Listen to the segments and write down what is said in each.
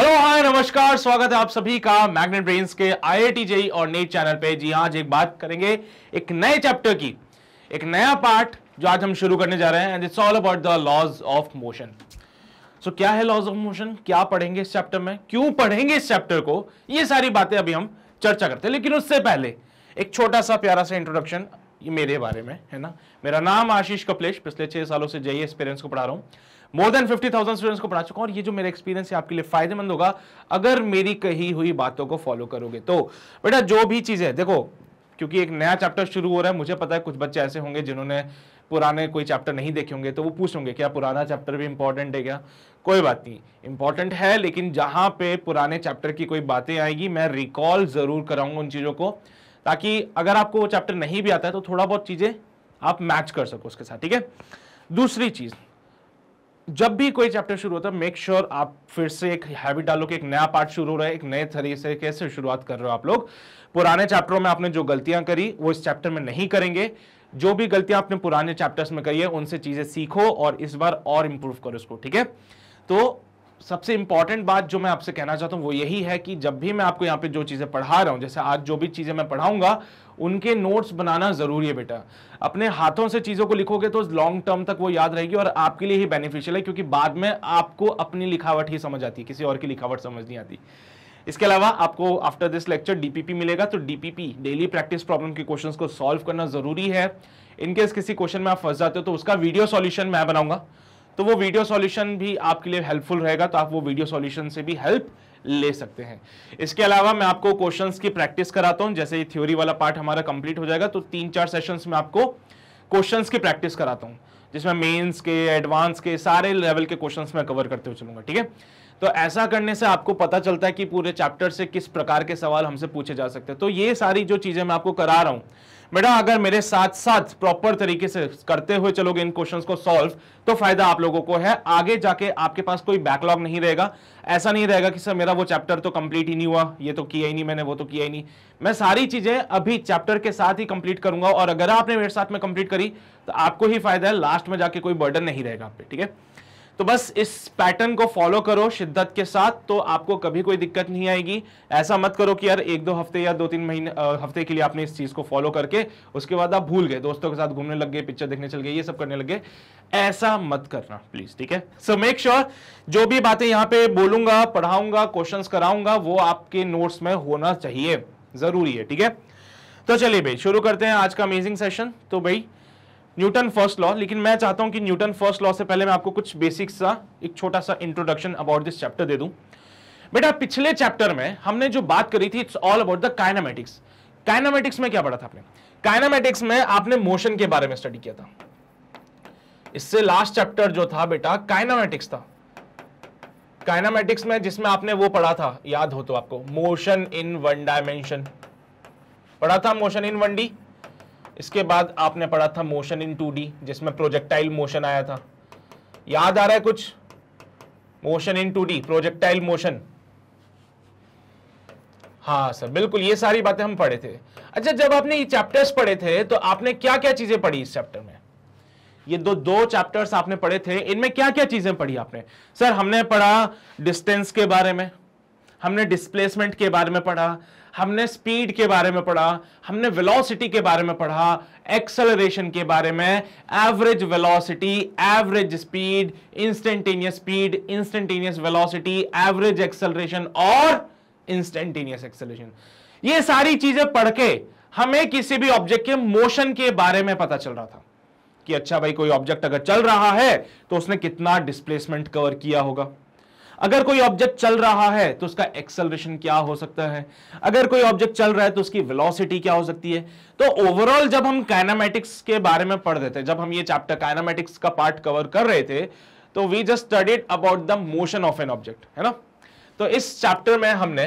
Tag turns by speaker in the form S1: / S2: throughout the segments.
S1: Hello hi नमस्कार स्वागत है आप सभी का मैग्नेट ब्रेन्स के आईआईटी जेई और नेट चैनल पे जी हाँ, आज एक बात करेंगे एक नए चैप्टर की एक नया पार्ट जो आज हम शुरू करने जा रहे हैं and it's all about the laws of motion so क्या है लॉज ऑफ मोशन क्या पढ़ेंगे इस चैप्टर में क्यों पढ़ेंगे इस चैप्टर को ये सारी बातें अभी हम चर्चा करते हैं लेकिन उससे पहले एक छोटा सा प्यारा सा इंट्रोडक्शन ये मेरे बारे में है ना मेरा नाम आशीष कपलेश पिछले छह सालों से जेई एक्सपीरियंस को पढ़ा रहा हूँ more than fifty thousand students को पढ़ा चुका हूं और ये जो मेरा एक्सपीरियंस है आपके लिए फायदेमंद होगा अगर मेरी कही हुई बातों को फॉलो करोगे तो बेटा जो भी चीज़ें देखो क्योंकि एक नया चैप्टर शुरू हो रहा है मुझे पता है कुछ बच्चे ऐसे होंगे जिन्होंने पुराने कोई चैप्टर नहीं देखे होंगे तो वो पूछ होंगे क्या पुराना चैप्टर भी इंपॉर्टेंट है क्या कोई बात नहीं इंपॉर्टेंट है लेकिन जहाँ पे पुराने चैप्टर की कोई बातें आएगी मैं रिकॉल ज़रूर कराऊंगा उन चीज़ों को ताकि अगर आपको वो चैप्टर नहीं भी आता है तो थोड़ा बहुत चीज़ें आप मैच कर सको उसके साथ ठीक है दूसरी चीज़ जब भी कोई चैप्टर शुरू होता है मेक श्योर आप फिर से एक हैबिट डालो कि एक नया पार्ट शुरू हो रहा है एक नए तरीके से कैसे शुरुआत कर रहे हो आप लोग पुराने चैप्टरों में आपने जो गलतियां करी वो इस चैप्टर में नहीं करेंगे जो भी गलतियां आपने पुराने चैप्टर्स में करी है उनसे चीज़ें सीखो और इस बार और इंप्रूव करो इसको ठीक है तो सबसे इंपॉर्टेंट बात जो मैं आपसे कहना चाहता हूं वो यही है कि जब भी मैं आपको यहां पे जो चीज़ें पढ़ा रहा हूं जैसे आज जो भी चीज़ें मैं पढ़ाऊंगा उनके नोट्स बनाना ज़रूरी है बेटा अपने हाथों से चीज़ों को लिखोगे तो लॉन्ग टर्म तक वो याद रहेगी और आपके लिए ही बेनिफिशियल है क्योंकि बाद में आपको अपनी लिखावट ही समझ आती है किसी और की लिखावट समझ नहीं आती इसके अलावा आपको आफ्टर दिस लेक्चर डीपीपी मिलेगा तो डीपीपी डेली प्रैक्टिस प्रॉब्लम के क्वेश्चंस को सॉल्व करना ज़रूरी है इनकेस किसी क्वेश्चन में आप फंस जाते हो तो उसका वीडियो सॉल्यूशन मैं बनाऊंगा तो वो वीडियो सॉल्यूशन भी आपके लिए हेल्पफुल रहेगा तो आप वो वीडियो सॉल्यूशन से भी हेल्प ले सकते हैं इसके अलावा मैं आपको क्वेश्चंस की प्रैक्टिस कराता हूं जैसे ये थ्योरी वाला पार्ट हमारा कंप्लीट हो जाएगा तो तीन चार सेशंस में आपको क्वेश्चंस की प्रैक्टिस कराता हूं जिसमें मेंस के एडवांस के सारे लेवल के क्वेश्चन मैं कवर करते हुए चलूंगा ठीक है तो ऐसा करने से आपको पता चलता है कि पूरे चैप्टर से किस प्रकार के सवाल हमसे पूछे जा सकते हैं तो ये सारी जो चीज़ें मैं आपको करा रहा हूं बेटा अगर मेरे साथ साथ प्रॉपर तरीके से करते हुए चलोगे इन क्वेश्चंस को सॉल्व तो फायदा आप लोगों को है आगे जाके आपके पास कोई बैकलॉग नहीं रहेगा ऐसा नहीं रहेगा कि सर मेरा वो चैप्टर तो कंप्लीट ही नहीं हुआ ये तो किया ही नहीं मैंने वो तो किया ही नहीं मैं सारी चीजें अभी चैप्टर के साथ ही कंप्लीट करूंगा और अगर आपने मेरे साथ में कंप्लीट करी तो आपको ही फायदा है लास्ट में जाके कोई बर्डन नहीं रहेगा आप पे ठीक है तो बस इस पैटर्न को फॉलो करो शिद्दत के साथ तो आपको कभी कोई दिक्कत नहीं आएगी ऐसा मत करो कि यार एक दो हफ्ते या दो तीन महीने हफ्ते के लिए आपने इस चीज़ को फॉलो करके उसके बाद आप भूल गए दोस्तों के साथ घूमने लग गए पिक्चर देखने चल गए ये सब करने लग गए ऐसा मत करना प्लीज ठीक है सो मेक श्योर जो भी बातें यहां पर बोलूंगा पढ़ाऊंगा क्वेश्चन कराऊंगा वो आपके नोट्स में होना चाहिए जरूरी है ठीक है तो चलिए भाई शुरू करते हैं आज का अमेजिंग सेशन तो भाई न्यूटन फर्स्ट लॉ लेकिन मैं चाहता हूं कि न्यूटन फर्स्ट लॉ से पहले मैं आपको कुछ बेसिक सा एक छोटा सा इंट्रोडक्शन अबाउट दिस चैप्टर दे दूं बेटा पिछले चैप्टर में हमने जो बात करी थी it's all about the kinematics kinematics में क्या पढ़ा था आपने काइनामेटिक्स में आपने मोशन के बारे में स्टडी किया था इससे लास्ट चैप्टर जो था बेटा काइनामेटिक्स था काइनामेटिक्स में जिसमें आपने वो पढ़ा था याद हो तो आपको मोशन इन वन डायमेंशन पढ़ा था मोशन इन वन डी इसके बाद आपने पढ़ा था मोशन इन टू जिसमें प्रोजेक्टाइल मोशन आया था याद आ रहा है कुछ motion in two projectile motion हाँ सर बिल्कुल ये सारी बातें हम पढ़े थे अच्छा जब आपने ये चैप्टर्स पढ़े थे तो आपने क्या क्या चीजें पढ़ी इस चैप्टर में ये दो दो चैप्टर्स आपने पढ़े थे इनमें क्या क्या चीजें पढ़ी आपने सर हमने पढ़ा डिस्टेंस के बारे में हमने डिस्प्लेसमेंट के बारे में पढ़ा हमने स्पीड के बारे में पढ़ा हमने वेलोसिटी के बारे में पढ़ा एक्सेलरेशन के बारे में average velocity average speed instantaneous speed instantaneous velocity average acceleration और इंस्टेंटेनियस एक्सेलरेशन ये सारी चीजें पढ़ के हमें किसी भी ऑब्जेक्ट के मोशन के बारे में पता चल रहा था कि अच्छा भाई कोई ऑब्जेक्ट अगर चल रहा है तो उसने कितना डिस्प्लेसमेंट कवर किया होगा अगर कोई ऑब्जेक्ट चल रहा है तो उसका एक्सलेशन क्या हो सकता है अगर कोई ऑब्जेक्ट चल रहा है तो उसकी वेलोसिटी क्या हो सकती है तो ओवरऑल जब हम काइनामेटिक्स के बारे में पढ़ रहे थे जब हम ये चैप्टर काइनामेटिक्स का पार्ट कवर कर रहे थे तो we just studied about the motion of an object है ना तो इस चैप्टर में हमने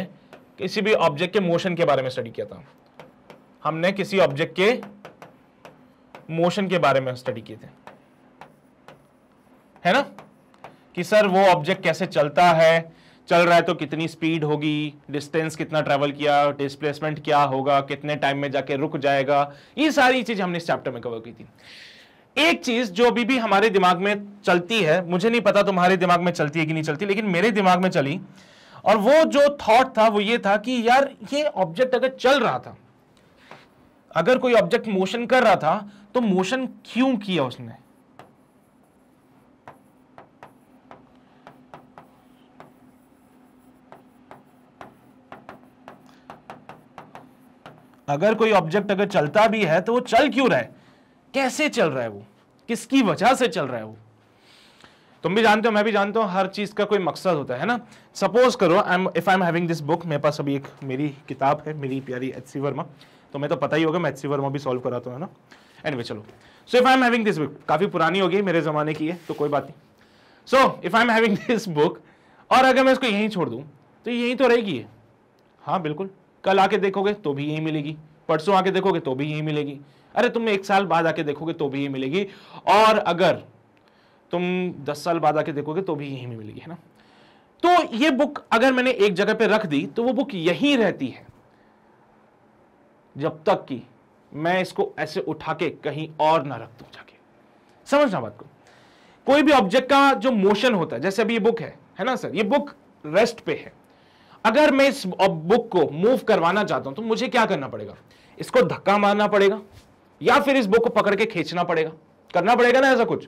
S1: किसी भी ऑब्जेक्ट के मोशन के बारे में स्टडी किया था हमने किसी ऑब्जेक्ट के मोशन के बारे में स्टडी किए थे है ना कि सर वो ऑब्जेक्ट कैसे चलता है चल रहा है तो कितनी स्पीड होगी डिस्टेंस कितना ट्रैवल किया डिस्प्लेसमेंट क्या होगा कितने टाइम में जाके रुक जाएगा ये सारी चीज हमने इस चैप्टर में कवर की थी एक चीज जो अभी भी हमारे दिमाग में चलती है मुझे नहीं पता तुम्हारे दिमाग में चलती है कि नहीं चलती लेकिन मेरे दिमाग में चली और वो जो थॉट था वो ये था कि यार ये ऑब्जेक्ट अगर चल रहा था अगर कोई ऑब्जेक्ट मोशन कर रहा था तो मोशन क्यों किया उसने अगर कोई ऑब्जेक्ट अगर चलता भी है तो वो चल क्यों रहा है कैसे चल रहा है वो किसकी वजह से चल रहा है वो तुम भी जानते हो मैं भी जानता हूँ हर चीज़ का कोई मकसद होता है ना सपोज करो I am if I am having this book मेरे पास अभी एक मेरी किताब है मेरी प्यारी एच सी वर्मा तो मैं तो पता ही होगा मैं एच सी वर्मा भी सॉल्व कराता हूँ है ना एनीवे anyway, चलो so if I am having this book काफ़ी पुरानी हो गई मेरे ज़माने की है तो कोई बात नहीं so if I am having this book और अगर मैं इसको यहीं छोड़ दूँ तो यहीं तो रहेगी है हाँ बिल्कुल कल आके देखोगे तो भी यही मिलेगी परसों आके देखोगे तो भी यही मिलेगी अरे तुम एक साल बाद आके देखोगे तो भी यही मिलेगी और अगर तुम दस साल बाद आके देखोगे तो भी यही मिलेगी है ना तो ये बुक अगर मैंने एक जगह पे रख दी तो वो बुक यही रहती है जब तक कि मैं इसको ऐसे उठा के कहीं और ना रख दू जाके समझना बात को कोई भी ऑब्जेक्ट का जो मोशन होता है जैसे अभी ये बुक है है ना सर ये बुक रेस्ट पे है अगर मैं इस बुक को मूव करवाना चाहता हूं तो मुझे क्या करना पड़ेगा इसको धक्का मारना पड़ेगा या फिर इस बुक को पकड़ के खींचना पड़ेगा करना पड़ेगा ना ऐसा कुछ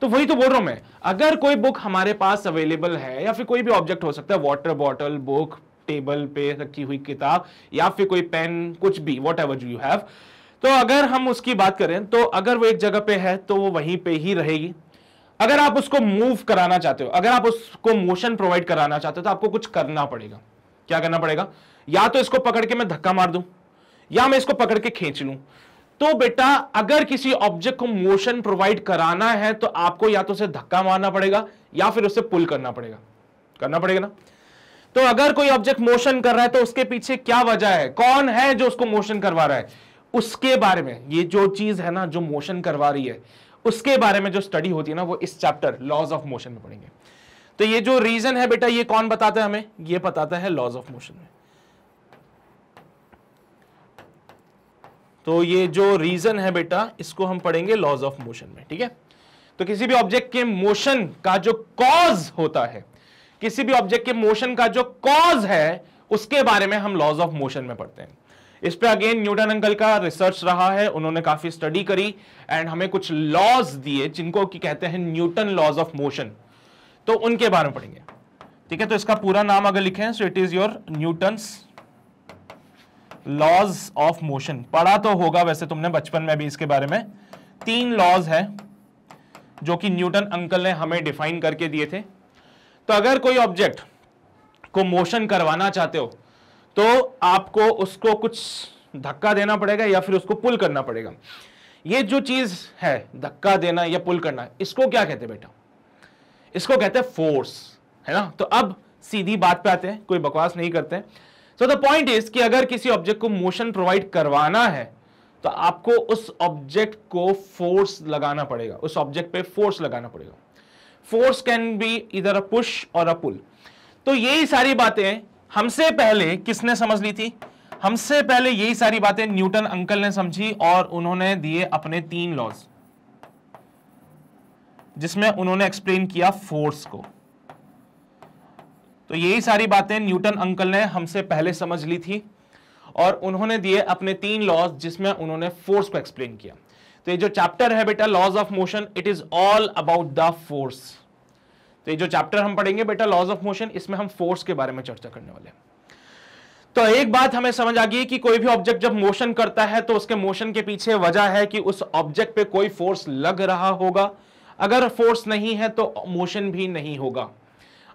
S1: तो वही तो बोल रहा हूं मैं अगर कोई बुक हमारे पास अवेलेबल है या फिर कोई भी ऑब्जेक्ट हो सकता है वाटर बॉटल बुक टेबल पे रखी हुई किताब या फिर कोई पेन कुछ भी वॉट एवर यू हैव तो अगर हम उसकी बात करें तो अगर वो एक जगह पे है तो वो वहीं पे ही रहेगी अगर आप उसको मूव कराना चाहते हो अगर आप उसको मोशन प्रोवाइड कराना चाहते हो तो आपको कुछ करना पड़ेगा क्या करना पड़ेगा या तो इसको पकड़ के मैं धक्का मार दूं या मैं इसको पकड़ के खींच लूं तो बेटा अगर किसी ऑब्जेक्ट को मोशन प्रोवाइड कराना है तो आपको या तो उसे धक्का मारना पड़ेगा या फिर उसे पुल करना पड़ेगा करना पड़ेगा ना तो अगर कोई ऑब्जेक्ट मोशन कर रहा है तो उसके पीछे क्या वजह है कौन है जो उसको मोशन करवा रहा है उसके बारे में ये जो चीज है ना जो मोशन करवा रही है उसके बारे में जो स्टडी होती है ना वो इस चैप्टर लॉज ऑफ मोशन में पढ़ेंगे तो ये जो रीजन है बेटा ये कौन बताता है हमें ये बताता है लॉज ऑफ मोशन में तो ये जो रीजन है बेटा इसको हम पढ़ेंगे लॉज ऑफ मोशन में ठीक है तो किसी भी ऑब्जेक्ट के मोशन का जो कॉज होता है किसी भी ऑब्जेक्ट के मोशन का जो कॉज है उसके बारे में हम लॉज ऑफ मोशन में पढ़ते हैं इस पे अगेन न्यूटन अंकल का रिसर्च रहा है उन्होंने काफी स्टडी करी एंड हमें कुछ लॉज दिए जिनको की कहते हैं न्यूटन लॉज ऑफ मोशन तो उनके बारे में पढ़ेंगे ठीक है तो इसका पूरा नाम अगर लिखे so it is your Newton laws of motion पढ़ा तो होगा वैसे तुमने बचपन में भी इसके बारे में तीन लॉज है जो कि न्यूटन अंकल ने हमें डिफाइन करके दिए थे तो अगर कोई ऑब्जेक्ट को मोशन करवाना चाहते हो तो आपको उसको कुछ धक्का देना पड़ेगा या फिर उसको पुल करना पड़ेगा ये जो चीज है धक्का देना या पुल करना इसको क्या कहते हैं बेटा इसको कहते हैं फोर्स है ना तो अब सीधी बात पे आते हैं कोई बकवास नहीं करते सो द पॉइंट इज कि अगर किसी ऑब्जेक्ट को मोशन प्रोवाइड करवाना है तो आपको उस ऑब्जेक्ट को फोर्स लगाना पड़ेगा उस ऑब्जेक्ट पे फोर्स लगाना पड़ेगा फोर्स कैन बी इधर अ पुश और अ पुल तो यही सारी बातें हमसे पहले किसने समझ ली थी हमसे पहले यही सारी बातें न्यूटन अंकल ने समझी और उन्होंने दिए अपने तीन लॉज जिसमें उन्होंने एक्सप्लेन किया फोर्स को तो यही सारी बातें न्यूटन अंकल ने हमसे पहले समझ ली थी और उन्होंने दिए अपने तीन लॉज जिसमें उन्होंने फोर्स को एक्सप्लेन किया तो ये जो चैप्टर है बेटा laws of motion it is all about the force तो ये जो चैप्टर हम पढ़ेंगे बेटा लॉज ऑफ मोशन इसमें हम फोर्स के बारे में चर्चा करने वाले हैं तो एक बात हमें समझ आ गई कि कोई भी ऑब्जेक्ट जब मोशन करता है तो उसके मोशन के पीछे वजह है कि उस ऑब्जेक्ट पे कोई फोर्स लग रहा होगा अगर फोर्स नहीं है तो मोशन भी नहीं होगा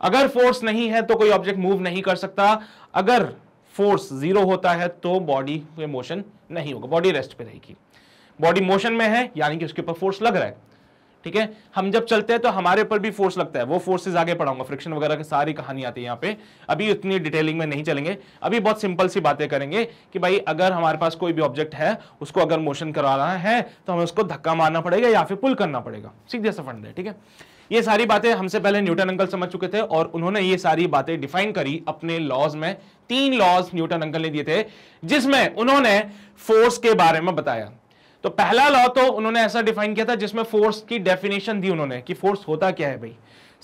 S1: अगर फोर्स नहीं है तो कोई ऑब्जेक्ट मूव नहीं कर सकता अगर फोर्स जीरो होता है तो बॉडी पे मोशन नहीं होगा बॉडी रेस्ट पे रहेगी बॉडी मोशन में है यानी कि उसके ऊपर फोर्स लग रहा है ठीक है हम जब चलते हैं तो हमारे ऊपर भी फोर्स लगता है वो फोर्सेज आगे पढ़ाऊंगा फ्रिक्शन वगैरह की सारी कहानी आती है यहाँ पे अभी इतनी डिटेलिंग में नहीं चलेंगे अभी बहुत सिंपल सी बातें करेंगे कि भाई अगर हमारे पास कोई भी ऑब्जेक्ट है उसको अगर मोशन कराना है तो हमें उसको धक्का मारना पड़ेगा या फिर पुल करना पड़ेगा सीधे से फंड है ठीक है ये सारी बातें हमसे पहले न्यूटन अंकल समझ चुके थे और उन्होंने ये सारी बातें डिफाइन करी अपने लॉज में तीन लॉज न्यूटन अंकल ने दिए थे जिसमें उन्होंने फोर्स के बारे में बताया तो पहला लॉ तो उन्होंने ऐसा डिफाइन किया था जिसमें फोर्स की डेफिनेशन दी उन्होंने कि फोर्स होता क्या है भाई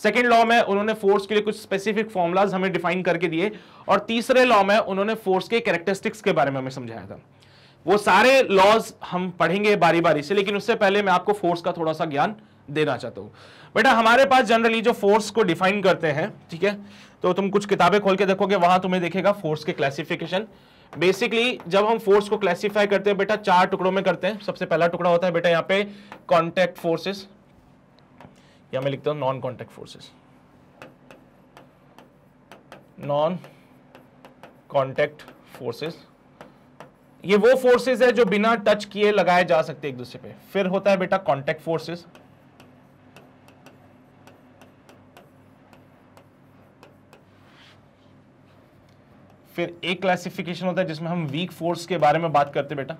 S1: सेकेंड लॉ में उन्होंने फोर्स के लिए कुछ स्पेसिफिक फॉर्मुलाज हमें डिफाइन करके दिए और तीसरे लॉ में उन्होंने फोर्स के कैरेक्टरिस्टिक्स के बारे में हमें समझाया था वो सारे लॉज हम पढ़ेंगे बारी बारी से लेकिन उससे पहले मैं आपको फोर्स का थोड़ा सा ज्ञान देना चाहता हूँ बेटा हमारे पास जनरली जो फोर्स को डिफाइन करते हैं ठीक है तो तुम कुछ किताबें खोल के देखोगे वहां तुम्हें देखेगा फोर्स के क्लासिफिकेशन बेसिकली जब हम फोर्स को क्लासिफाई करते हैं बेटा चार टुकड़ों में करते हैं सबसे पहला टुकड़ा होता है बेटा यहाँ पे कॉन्टैक्ट फोर्सेस या मैं लिखता हूँ non contact forces non contact forces ये वो फोर्सेस है जो बिना टच किए लगाए जा सकते एक दूसरे पे फिर होता है बेटा कॉन्टैक्ट फोर्सेस फिर एक क्लासिफिकेशन होता है जिसमें हम वीक फोर्स के बारे में बात करते बेटा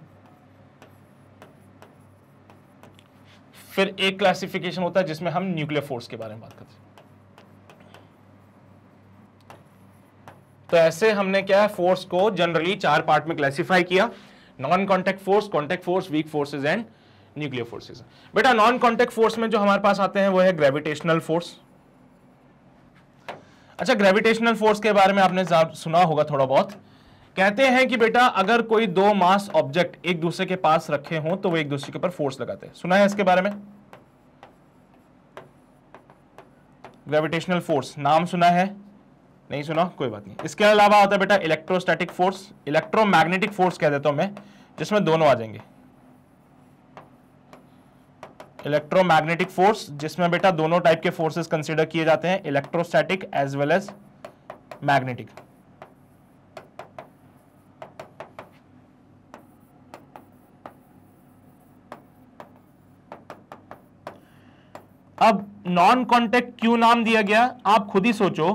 S1: फिर एक क्लासिफिकेशन होता है जिसमें हम न्यूक्लियर फोर्स के बारे में बात करते तो ऐसे हमने क्या है फोर्स को जनरली चार पार्ट में क्लासिफाई किया non contact force contact force weak forces and nuclear forces बेटा नॉन कॉन्टेक्ट फोर्स में जो हमारे पास आते हैं वो है ग्रेविटेशनल फोर्स अच्छा ग्रेविटेशनल फोर्स के बारे में आपने सुना होगा थोड़ा बहुत कहते हैं कि बेटा अगर कोई दो मास ऑब्जेक्ट एक दूसरे के पास रखे हों तो वो एक दूसरे के ऊपर फोर्स लगाते हैं सुना है इसके बारे में ग्रेविटेशनल फोर्स नाम सुना है नहीं सुना कोई बात नहीं इसके अलावा आता है बेटा इलेक्ट्रोस्टैटिक फोर्स इलेक्ट्रोमैग्नेटिक फोर्स कह देता हूं मैं जिसमें दोनों आ जाएंगे इलेक्ट्रोमैग्नेटिक फोर्स जिसमें बेटा दोनों टाइप के फोर्सेस कंसिडर किए जाते हैं electrostatic as well as magnetic अब नॉन कॉन्टेक्ट क्यों नाम दिया गया आप खुद ही सोचो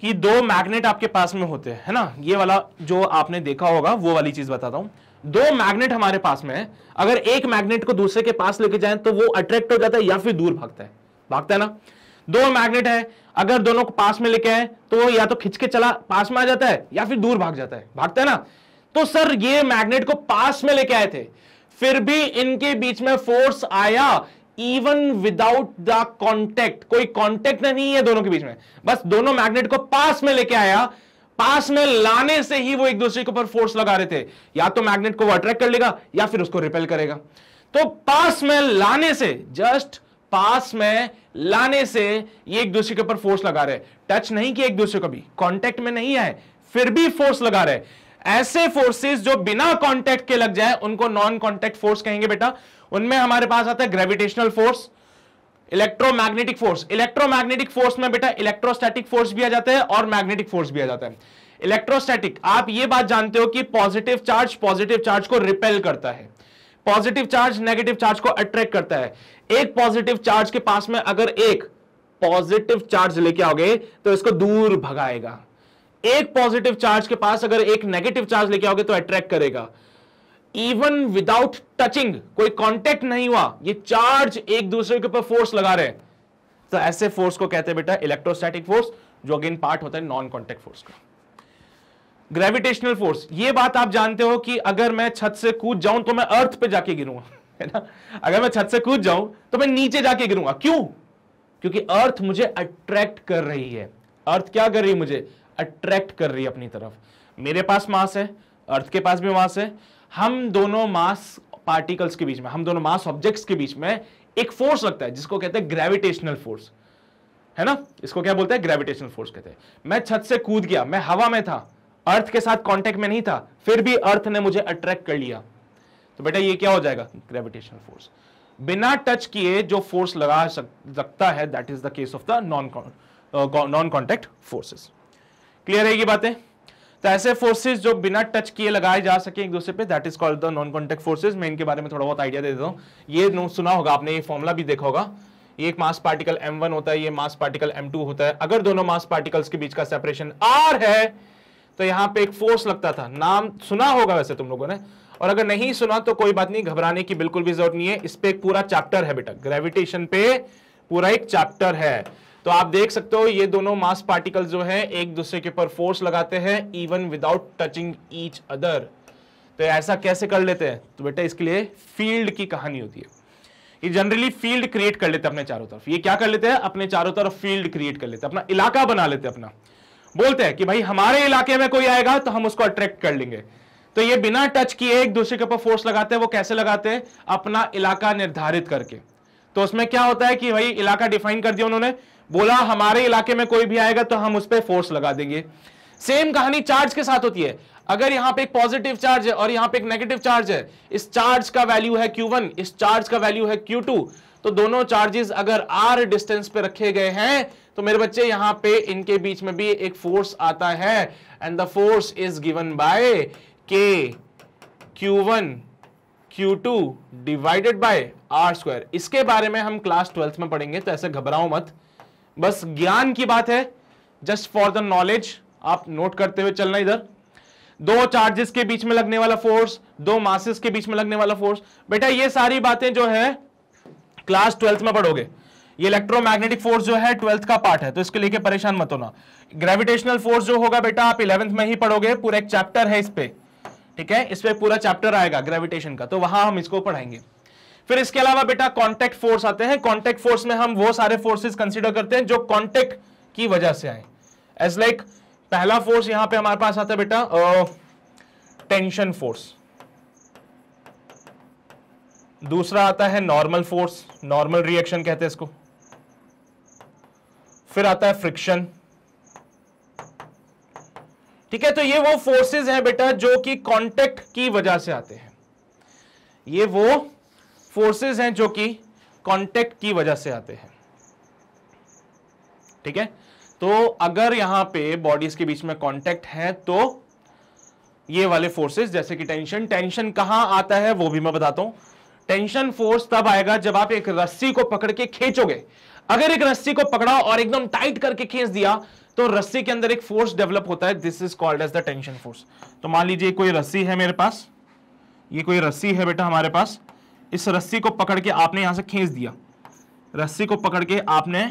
S1: कि दो मैग्नेट आपके पास में होते हैं है ना ये वाला जो आपने देखा होगा वो वाली चीज बताता हूं दो मैग्नेट हमारे पास में है अगर एक मैग्नेट को दूसरे के पास लेके जाए तो वो अट्रैक्ट हो जाता है या फिर दूर भागता है भागता है ना दो मैग्नेट है अगर दोनों को पास में लेके आए तो वो या तो खिंच के चला पास में आ जाता है या फिर दूर भाग जाता है भागता है ना तो सर ये मैग्नेट को पास में लेके आए थे फिर भी इनके बीच में फोर्स आया इवन विदाउट द कॉन्टेक्ट कोई कॉन्टेक्ट नहीं है दोनों के बीच में बस दोनों मैग्नेट को पास में लेके आया पास में लाने से ही वो एक दूसरे के ऊपर फोर्स लगा रहे थे या तो मैग्नेट को वो अट्रैक्ट कर लेगा या फिर उसको रिपेल करेगा तो पास में लाने से जस्ट पास में लाने से ये एक दूसरे के ऊपर फोर्स लगा रहे टच नहीं किया एक दूसरे को भी कॉन्टेक्ट में नहीं आए फिर भी फोर्स लगा रहे ऐसे फोर्सेस जो बिना कॉन्टेक्ट के लग जाए उनको नॉन कॉन्टेक्ट फोर्स कहेंगे बेटा उनमें हमारे पास आता है gravitational force electromagnetic force electromagnetic force में बेटा इलेक्ट्रोस्टैटिक फोर्स भी आ जाता है और मैग्नेटिक फोर्स भी आ जाता है इलेक्ट्रोस्टैटिक आप ये बात जानते हो कि पॉजिटिव चार्ज पॉजिटिव चार्ज को रिपेल करता है पॉजिटिव चार्ज नेगेटिव चार्ज को अट्रैक्ट करता है एक पॉजिटिव चार्ज के पास में अगर एक पॉजिटिव चार्ज लेके आओगे तो इसको दूर भगाएगा एक पॉजिटिव चार्ज के पास अगर एक नेगेटिव चार्ज लेके आओगे तो अट्रैक्ट करेगा इवन विदाउट टचिंग कोई कॉन्टेक्ट नहीं हुआ ये चार्ज एक दूसरे के ऊपर फोर्स लगा रहे तो ऐसे फोर्स को कहते हैं बेटा इलेक्ट्रोस्टैटिक फोर्स जो अगेन पार्ट होता है नॉन कॉन्टेक्ट फोर्स का ग्रेविटेशनल फोर्स ये बात आप जानते हो कि अगर मैं छत से कूद जाऊं तो मैं अर्थ पे जाके गिरूंगा है ना अगर मैं छत से कूद जाऊं तो मैं नीचे जाके गिरूंगा क्यों क्योंकि अर्थ मुझे अट्रैक्ट कर रही है अर्थ क्या कर रही है मुझे अट्रैक्ट कर रही है अपनी तरफ मेरे पास मास है अर्थ के पास भी मास है हम दोनों मास पार्टिकल्स के बीच में हम दोनों मास ऑब्जेक्ट्स के बीच में एक फोर्स लगता है जिसको कहते हैं ग्रेविटेशनल फोर्स है ना इसको क्या बोलते हैं ग्रेविटेशनल फोर्स कहते हैं मैं छत से कूद गया मैं हवा में था अर्थ के साथ कॉन्टेक्ट में नहीं था फिर भी अर्थ ने मुझे अट्रैक्ट कर लिया तो बेटा ये क्या हो जाएगा ग्रेविटेशनल फोर्स बिना टच किए जो फोर्स लगा सकता है that is the case of the non non contact forces clear है ये बातें तो ऐसे फोर्सेज जो बिना टच किए लगाए जा सके एक दूसरे पे that is called the non contact forces मैं इनके बारे में थोड़ा बहुत आइडिया दे देता हूँ ये सुना होगा आपने ये फॉर्मुला भी देखा होगा ये एक मास पार्टिकल M1 होता है ये मास पार्टिकल M2 होता है अगर दोनों मास पार्टिकल्स के बीच का सेपरेशन आर है तो यहां पे एक फोर्स लगता था नाम सुना होगा वैसे तुम लोगों ने और अगर नहीं सुना तो कोई बात नहीं घबराने की बिल्कुल भी जरूरत नहीं है इस पे एक पूरा चैप्टर है बेटा ग्रेविटेशन पे पूरा एक चैप्टर है तो आप देख सकते हो ये दोनों मास पार्टिकल जो है एक दूसरे के ऊपर फोर्स लगाते हैं even without touching each other तो ऐसा कैसे कर लेते हैं तो बेटा इसके लिए फील्ड की कहानी होती है ये जनरली फील्ड क्रिएट कर लेते हैं अपने चारों तरफ ये क्या कर लेते हैं अपने चारों तरफ फील्ड क्रिएट कर लेते हैं अपना इलाका बना लेते हैं अपना बोलते हैं कि भाई हमारे इलाके में कोई आएगा तो हम उसको अट्रैक्ट कर लेंगे तो ये बिना टच किए एक दूसरे के ऊपर फोर्स लगाते हैं वो कैसे लगाते हैं अपना इलाका निर्धारित करके तो उसमें क्या होता है कि भाई इलाका डिफाइन कर दिया उन्होंने बोला हमारे इलाके में कोई भी आएगा तो हम उस पर फोर्स लगा देंगे सेम कहानी चार्ज के साथ होती है अगर यहां पे एक पॉजिटिव चार्ज है और यहां पे एक नेगेटिव चार्ज है इस चार्ज का वैल्यू है वन इस चार्ज का वैल्यू है टू तो दोनों चार्जेस अगर आर डिस्टेंस पे रखे गए हैं तो मेरे बच्चे यहां पे इनके बीच में भी एक फोर्स आता है and the force is given by K Q one Q two divided by R square इसके बारे में हम क्लास ट्वेल्थ में पढ़ेंगे तो ऐसे घबराओ मत बस ज्ञान की बात है जस्ट फॉर द नॉलेज आप नोट करते हुए चलना इधर दो चार्जेस के बीच में लगने वाला फोर्स दो मासेस के बीच में लगने वाला फोर्स बेटा ये सारी बातें जो है क्लास ट्वेल्थ में पढ़ोगे ये इलेक्ट्रोमैग्नेटिक फोर्स जो है ट्वेल्थ का पार्ट है तो इसके लेके परेशान मत होना ग्रेविटेशनल फोर्स जो होगा बेटा आप इलेवेंथ में ही पढ़ोगे पूरा एक चैप्टर है इस पर ठीक है इस पर पूरा चैप्टर आएगा ग्रेविटेशन का तो वहां हम इसको पढ़ाएंगे फिर इसके अलावा बेटा कॉन्टेक्ट फोर्स आते हैं कॉन्टेक्ट फोर्स में हम वो सारे फोर्सेज कंसिडर करते हैं जो कॉन्टेक्ट की वजह से आए एज लाइक like, पहला फोर्स यहां पे हमारे पास आता है बेटा टेंशन फोर्स दूसरा आता है नॉर्मल फोर्स नॉर्मल रिएक्शन कहते हैं इसको फिर आता है फ्रिक्शन ठीक है तो ये वो फोर्सेस हैं बेटा जो कि कांटेक्ट की वजह से आते हैं ये वो फोर्सेस हैं जो कि कांटेक्ट की वजह से आते हैं ठीक है तो अगर यहां पे बॉडीज के बीच में कांटेक्ट है तो ये वाले फोर्सेस जैसे कि टेंशन टेंशन कहां आता है वो भी मैं बताता हूं टेंशन फोर्स तब आएगा जब आप एक रस्सी को पकड़ के खींचोगे अगर एक रस्सी को पकड़ा और एकदम टाइट करके खींच दिया तो रस्सी के अंदर एक फोर्स डेवलप होता है this is called as the tension force तो मान लीजिए कोई रस्सी है मेरे पास ये कोई रस्सी है बेटा हमारे पास इस रस्सी को पकड़ के आपने यहां से खींच दिया रस्सी को पकड़ के आपने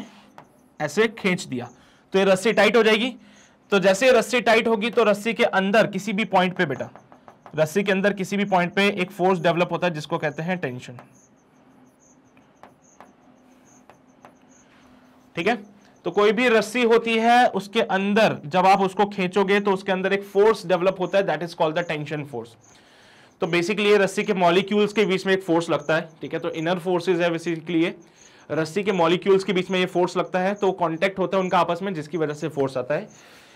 S1: ऐसे खींच दिया तो ये रस्सी टाइट हो जाएगी तो जैसे रस्सी टाइट होगी तो रस्सी के अंदर किसी भी पॉइंट पे बेटा रस्सी के अंदर किसी भी पॉइंट पे एक फोर्स डेवलप होता है जिसको कहते हैं टेंशन ठीक है तो कोई भी रस्सी होती है उसके अंदर जब आप उसको खींचोगे तो उसके अंदर एक फोर्स डेवलप होता है that is called the tension force तो बेसिकली ये रस्सी के मॉलिक्यूल्स के बीच में एक फोर्स लगता है ठीक है तो इनर फोर्सेज है बेसिकली ये रस्सी के मॉलिक्यूल्स के बीच में ये फोर्स लगता है तो कॉन्टेक्ट होता है उनका आपस में जिसकी वजह से फोर्स आता है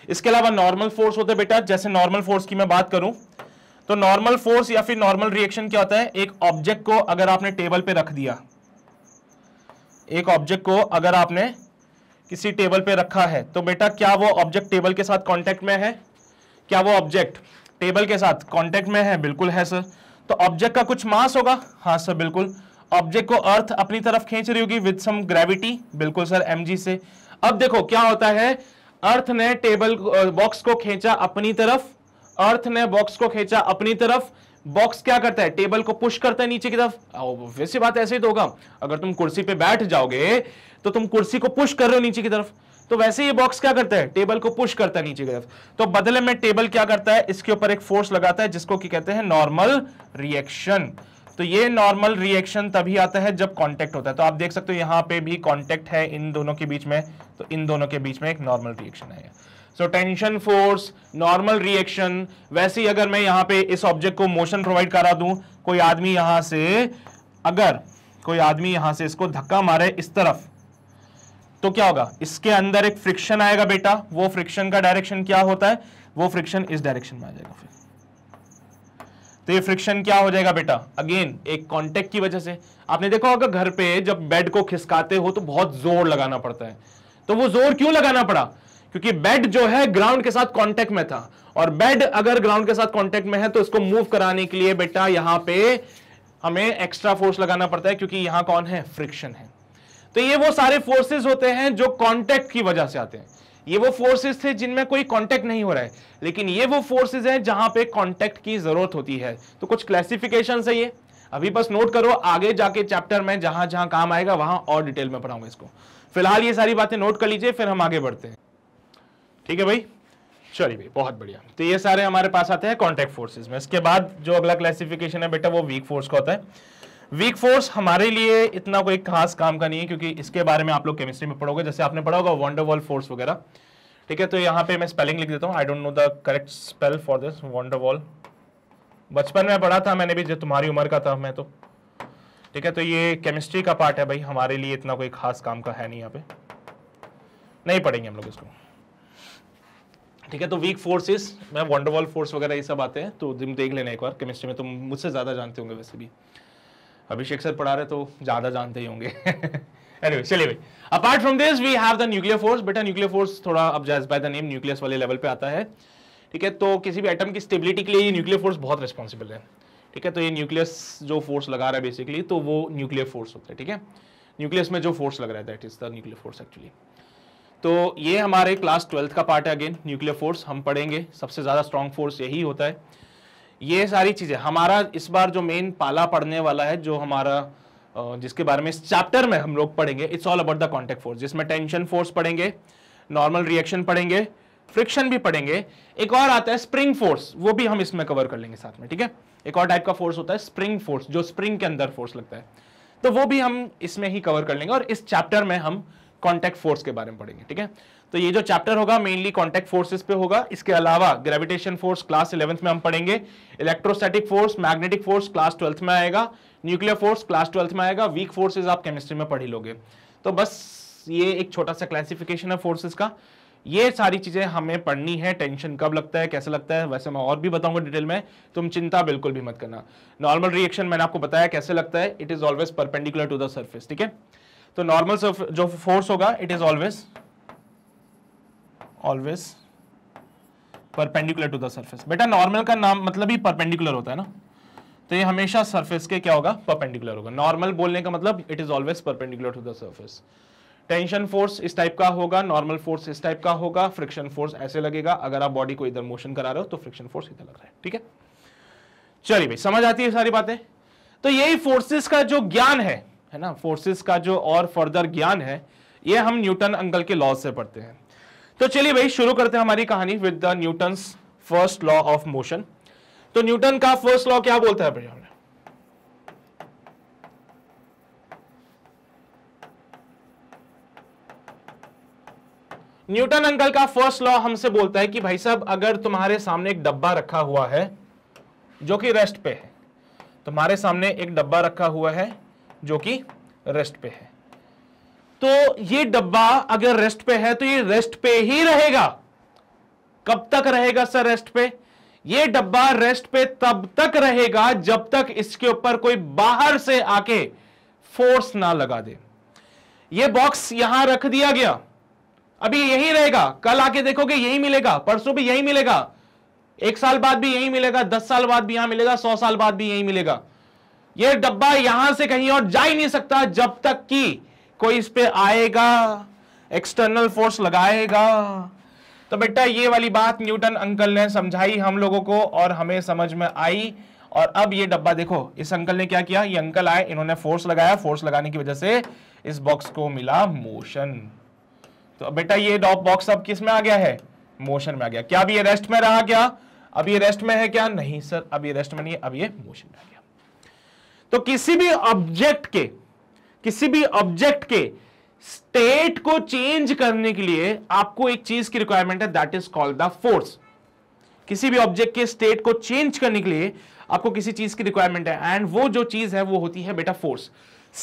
S1: इसके अलावा नॉर्मल फोर्स होता है बेटा जैसे नॉर्मल फोर्स की मैं बात करूं तो नॉर्मल फोर्स या फिर नॉर्मल रिएक्शन क्या होता है एक ऑब्जेक्ट को अगर आपने टेबल पे रख दिया एक ऑब्जेक्ट को अगर आपने किसी टेबल पे रखा है तो बेटा क्या वो ऑब्जेक्ट टेबल के साथ कॉन्टेक्ट में है क्या वो ऑब्जेक्ट टेबल के साथ कॉन्टेक्ट में है बिल्कुल है सर तो ऑब्जेक्ट का कुछ मास होगा हाँ सर बिल्कुल ऑब्जेक्ट को अर्थ अपनी तरफ खींच रही होगी विद सम ग्रेविटी बिल्कुल सर एम से अब देखो क्या होता है अर्थ ने टेबल बॉक्स को खींचा अपनी तरफ अर्थ ने बॉक्स को खींचा अपनी तरफ बॉक्स क्या करता है टेबल को पुश करता है नीचे की तरफ वैसी बात ऐसे ही तो होगा अगर तुम कुर्सी पे बैठ जाओगे तो तुम कुर्सी को पुश कर रहे हो नीचे की तरफ तो वैसे ये बॉक्स क्या करता है टेबल को पुश करता है नीचे की तरफ तो बदले में टेबल क्या करता है इसके ऊपर एक फोर्स लगाता है जिसको की कहते हैं नॉर्मल रिएक्शन तो ये नॉर्मल रिएक्शन तभी आता है जब कांटेक्ट होता है तो आप देख सकते हो यहां पे भी कांटेक्ट है इन दोनों के बीच में तो इन दोनों के बीच में एक नॉर्मल रिएक्शन है so tension force normal reaction वैसे ही अगर मैं यहां पे इस ऑब्जेक्ट को मोशन प्रोवाइड करा दूं कोई आदमी यहां से अगर कोई आदमी यहां से इसको धक्का मारे इस तरफ तो क्या होगा इसके अंदर एक फ्रिक्शन आएगा बेटा वो फ्रिक्शन का डायरेक्शन क्या होता है वो फ्रिक्शन इस डायरेक्शन में आ जाएगा फिर तो ये फ्रिक्शन क्या हो जाएगा बेटा अगेन एक कांटेक्ट की वजह से आपने देखा होगा घर पे जब बेड को खिसकाते हो तो बहुत जोर लगाना पड़ता है तो वो जोर क्यों लगाना पड़ा क्योंकि बेड जो है ग्राउंड के साथ कॉन्टेक्ट में था और बेड अगर ग्राउंड के साथ कॉन्टेक्ट में है तो इसको मूव कराने के लिए बेटा यहां पे हमें एक्स्ट्रा फोर्स लगाना पड़ता है क्योंकि यहां कौन है फ्रिक्शन है तो ये वो सारे फोर्सेज होते हैं जो कांटेक्ट की वजह से आते हैं ये वो फोर्सेस थे जिनमें कोई कांटेक्ट नहीं हो रहा है लेकिन ये वो फोर्सेस हैं जहां पे कांटेक्ट की जरूरत होती है तो कुछ क्लासिफिकेशन है ये अभी बस नोट करो आगे जाके चैप्टर में जहां जहां काम आएगा वहां और डिटेल में पढ़ाऊंगा इसको फिलहाल ये सारी बातें नोट कर लीजिए फिर हम आगे बढ़ते हैं ठीक है भाई चलिए भाई बहुत बढ़िया तो ये सारे हमारे पास आते हैं कॉन्टेक्ट फोर्सेज में इसके बाद जो अगला क्लासिफिकेशन है बेटा वो वीक फोर्स का होता है वीक फोर्स हमारे लिए इतना कोई खास काम का नहीं है क्योंकि इसके बारे में आप लोग केमिस्ट्री में पढ़ोगे जैसे आपने पढ़ा होगा वॉन्डरवॉल फोर्स वगैरह ठीक है तो यहाँ पे मैं स्पेलिंग लिख देता हूँ I don't know the correct spell for this Van der Waal बचपन में पढ़ा था मैंने भी जो तुम्हारी उम्र का था मैं तो ठीक है तो ये केमिस्ट्री का पार्ट है भाई हमारे लिए इतना कोई खास काम का है नहीं यहाँ पे नहीं पढ़ेंगे हम लोग इसको ठीक है तो वीक फोर्सेस मैं वॉन्डरवॉल फोर्स वगैरह ये सब आते हैं तो देख लेना एक बार केमिस्ट्री में तुम मुझसे ज़्यादा जानते होंगे वैसे भी अभिषेक सर पढ़ा रहे तो ज्यादा जानते ही होंगे anyway, चलिए भाई apart from this we have the nuclear force बेटा न्यूक्लियर फोर्स थोड़ा अब जैस बाय द नेम न्यूक्लियस वाले लेवल पे आता है ठीक है तो किसी भी एटम की स्टेबिलिटी के लिए ये न्यूक्लियर फोर्स बहुत रिस्पॉन्सिबल है ठीक है तो ये न्यूक्लियस जो फोर्स लगा रहा है बेसिकली तो वो न्यूक्लियर फोर्स होता है ठीक है न्यूक्लियस में जो फोर्स लग रहा है that is the nuclear force actually तो ये हमारे क्लास ट्वेल्थ का पार्ट है अगेन न्यूक्लियर फोर्स हम पढ़ेंगे सबसे ज़्यादा स्ट्रॉन्ग फोर्स यही होता है ये सारी चीज़ें हमारा इस बार जो मेन पाला पढ़ने वाला है जो हमारा जिसके बारे में इस चैप्टर में हम लोग पढ़ेंगे it's all about the contact force जिसमें टेंशन फोर्स पढ़ेंगे नॉर्मल रिएक्शन पढ़ेंगे फ्रिक्शन भी पढ़ेंगे एक और आता है स्प्रिंग फोर्स वो भी हम इसमें कवर कर लेंगे साथ में ठीक है एक और टाइप का फोर्स होता है स्प्रिंग फोर्स जो स्प्रिंग के अंदर फोर्स लगता है तो वो भी हम इसमें ही कवर कर लेंगे और इस चैप्टर में हम कॉन्टेक्ट फोर्स के बारे में पढ़ेंगे ठीक है तो ये जो चैप्टर होगा मेनली कॉन्टेक्ट फोर्सेस पे होगा इसके अलावा ग्रेविटेशन फोर्स क्लास इलेवंथ में हम पढ़ेंगे electrostatic force magnetic force class twelfth में आएगा न्यूक्लियर फोर्स क्लास ट्वेल्थ में आएगा वीक फोर्सेज आप केमिस्ट्री में पढ़ी लोगे तो बस ये एक छोटा सा क्लासिफिकेशन है फोर्सेज का ये सारी चीज़ें हमें पढ़नी है टेंशन कब लगता है कैसे लगता है वैसे मैं और भी बताऊंगा डिटेल में तुम चिंता बिल्कुल भी मत करना नॉर्मल रिएक्शन मैंने आपको बताया कैसे लगता है it is always perpendicular to the surface ठीक है तो नॉर्मल जो फोर्स होगा it is always always perpendicular to the surface बेटा नॉर्मल का नाम मतलब ही परपेंडिकुलर होता है ना तो ये हमेशा सर्फेस के क्या होगा परपेंडिकुलर होगा नॉर्मल बोलने का मतलब it is always perpendicular to the surface tension force इस टाइप का होगा नॉर्मल फोर्स इस टाइप का होगा फ्रिक्शन फोर्स ऐसे लगेगा अगर आप बॉडी को इधर मोशन करा रहे हो तो फ्रिक्शन फोर्स इधर लग रहा है ठीक है चलिए भाई समझ आती है सारी बातें तो यही फोर्सेस का जो ज्ञान है है ना फोर्सेस का जो और फर्दर ज्ञान है ये हम न्यूटन अंकल के लॉज से पढ़ते हैं तो चलिए भाई शुरू करते हैं हमारी कहानी with the Newton first law of motion तो न्यूटन का फर्स्ट लॉ क्या बोलता है भैया न्यूटन अंकल का फर्स्ट लॉ हमसे बोलता है कि भाई साहब अगर तुम्हारे सामने एक डब्बा रखा हुआ है जो कि रेस्ट पे है तुम्हारे सामने एक डब्बा रखा हुआ है जो कि रेस्ट पे है तो ये डब्बा अगर रेस्ट पे है तो ये रेस्ट पे ही रहेगा कब तक रहेगा सर रेस्ट पे ये डब्बा रेस्ट पे तब तक रहेगा जब तक इसके ऊपर कोई बाहर से आके फोर्स ना लगा दे ये बॉक्स यहां रख दिया गया अभी यही रहेगा कल आके देखोगे यही मिलेगा परसों भी यही मिलेगा एक साल बाद भी यही मिलेगा दस साल बाद भी यहां मिलेगा सौ साल बाद भी यही मिलेगा यह डब्बा यहां से कहीं और जा ही नहीं सकता जब तक कि कोई इस पे आएगा एक्सटर्नल फोर्स लगाएगा तो बेटा ये वाली बात न्यूटन अंकल ने समझाई हम लोगों को और हमें समझ में आई और अब ये डब्बा देखो इस अंकल ने क्या किया ये अंकल आए इन्होंने फोर्स लगाया फोर्स लगाने की वजह से इस बॉक्स को मिला मोशन तो बेटा ये डॉप बॉक्स अब किस में आ गया है मोशन में आ गया क्या अब ये रेस्ट में रहा क्या अब ये रेस्ट में है क्या नहीं सर अब ये रेस्ट में नहीं है अब ये मोशन में आ गया तो किसी भी ऑब्जेक्ट के किसी भी ऑब्जेक्ट के स्टेट को चेंज करने के लिए आपको एक चीज की रिक्वायरमेंट है that is called the force किसी भी ऑब्जेक्ट के स्टेट को चेंज करने के लिए आपको किसी चीज की रिक्वायरमेंट है एंड वो जो चीज है वो होती है बेटा फोर्स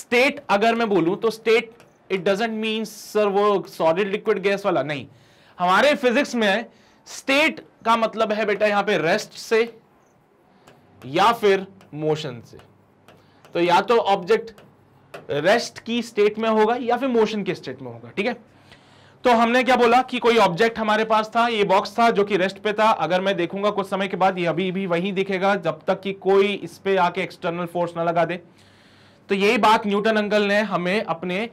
S1: स्टेट अगर मैं बोलूं तो state it doesn't mean sir वो सॉलिड लिक्विड गैस वाला नहीं हमारे फिजिक्स में स्टेट का मतलब है बेटा यहां पे रेस्ट से या फिर मोशन से तो या तो ऑब्जेक्ट रेस्ट की स्टेट में होगा या फिर मोशन के स्टेट में होगा ठीक है तो हमने क्या बोला कि कोई ऑब्जेक्ट हमारे पास था ये बॉक्स था जो कि रेस्ट पे था अगर मैं देखूंगा कुछ समय के बाद ये अभी भी वही दिखेगा जब तक कि कोई इस पे आके एक्सटर्नल फोर्स ना लगा दे तो यही बात न्यूटन अंकल ने हमें अपने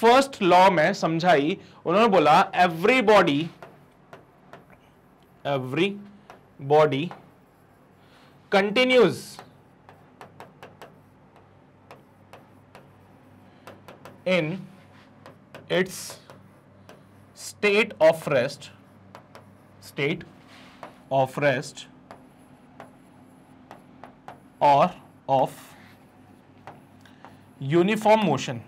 S1: फर्स्ट लॉ में समझाई उन्होंने बोला every body every body continues in its state of rest state of rest or of uniform motion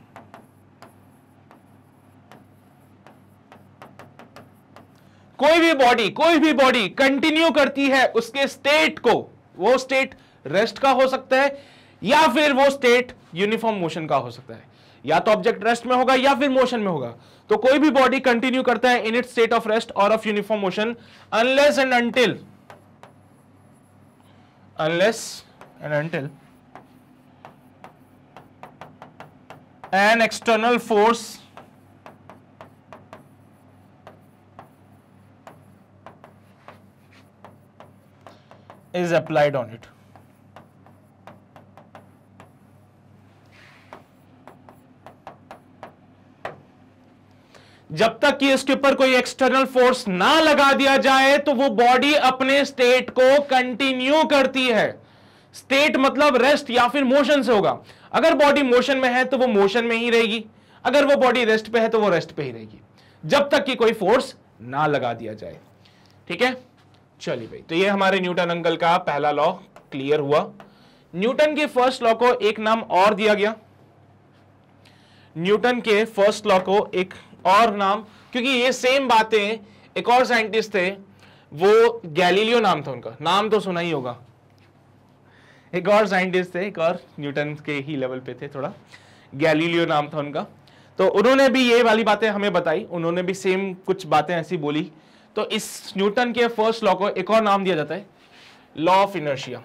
S1: कोई भी बॉडी कोई भी बॉडी कंटिन्यू करती है उसके स्टेट को वो स्टेट रेस्ट का हो सकता है या फिर वो स्टेट यूनिफॉर्म मोशन का हो सकता है या तो ऑब्जेक्ट रेस्ट में होगा या फिर मोशन में होगा तो कोई भी बॉडी कंटिन्यू करता है in it state of rest और of uniform motion unless and until unless and until an external force is applied on it जब तक कि इसके ऊपर कोई एक्सटर्नल फोर्स ना लगा दिया जाए तो वो बॉडी अपने स्टेट को कंटिन्यू करती है स्टेट मतलब रेस्ट या फिर मोशन से होगा अगर बॉडी मोशन में है तो वो मोशन में ही रहेगी अगर वो बॉडी रेस्ट पे है तो वो रेस्ट पे ही रहेगी जब तक कि कोई फोर्स ना लगा दिया जाए ठीक है चलिए भाई तो ये हमारे न्यूटन अंकल का पहला लॉ क्लियर हुआ न्यूटन के फर्स्ट लॉ को एक नाम और दिया गया न्यूटन के फर्स्ट लॉ को एक और नाम क्योंकि ये सेम बातें एक और साइंटिस्ट थे वो गैलीलियो नाम था उनका नाम तो सुना ही होगा एक और साइंटिस्ट थे एक और न्यूटन के ही लेवल पे थे थोड़ा गैलीलियो नाम था उनका तो उन्होंने भी ये वाली बातें हमें बताई उन्होंने भी सेम कुछ बातें ऐसी बोली तो इस न्यूटन के फर्स्ट लॉ को एक और नाम दिया जाता है लॉ ऑफ इनर्शिया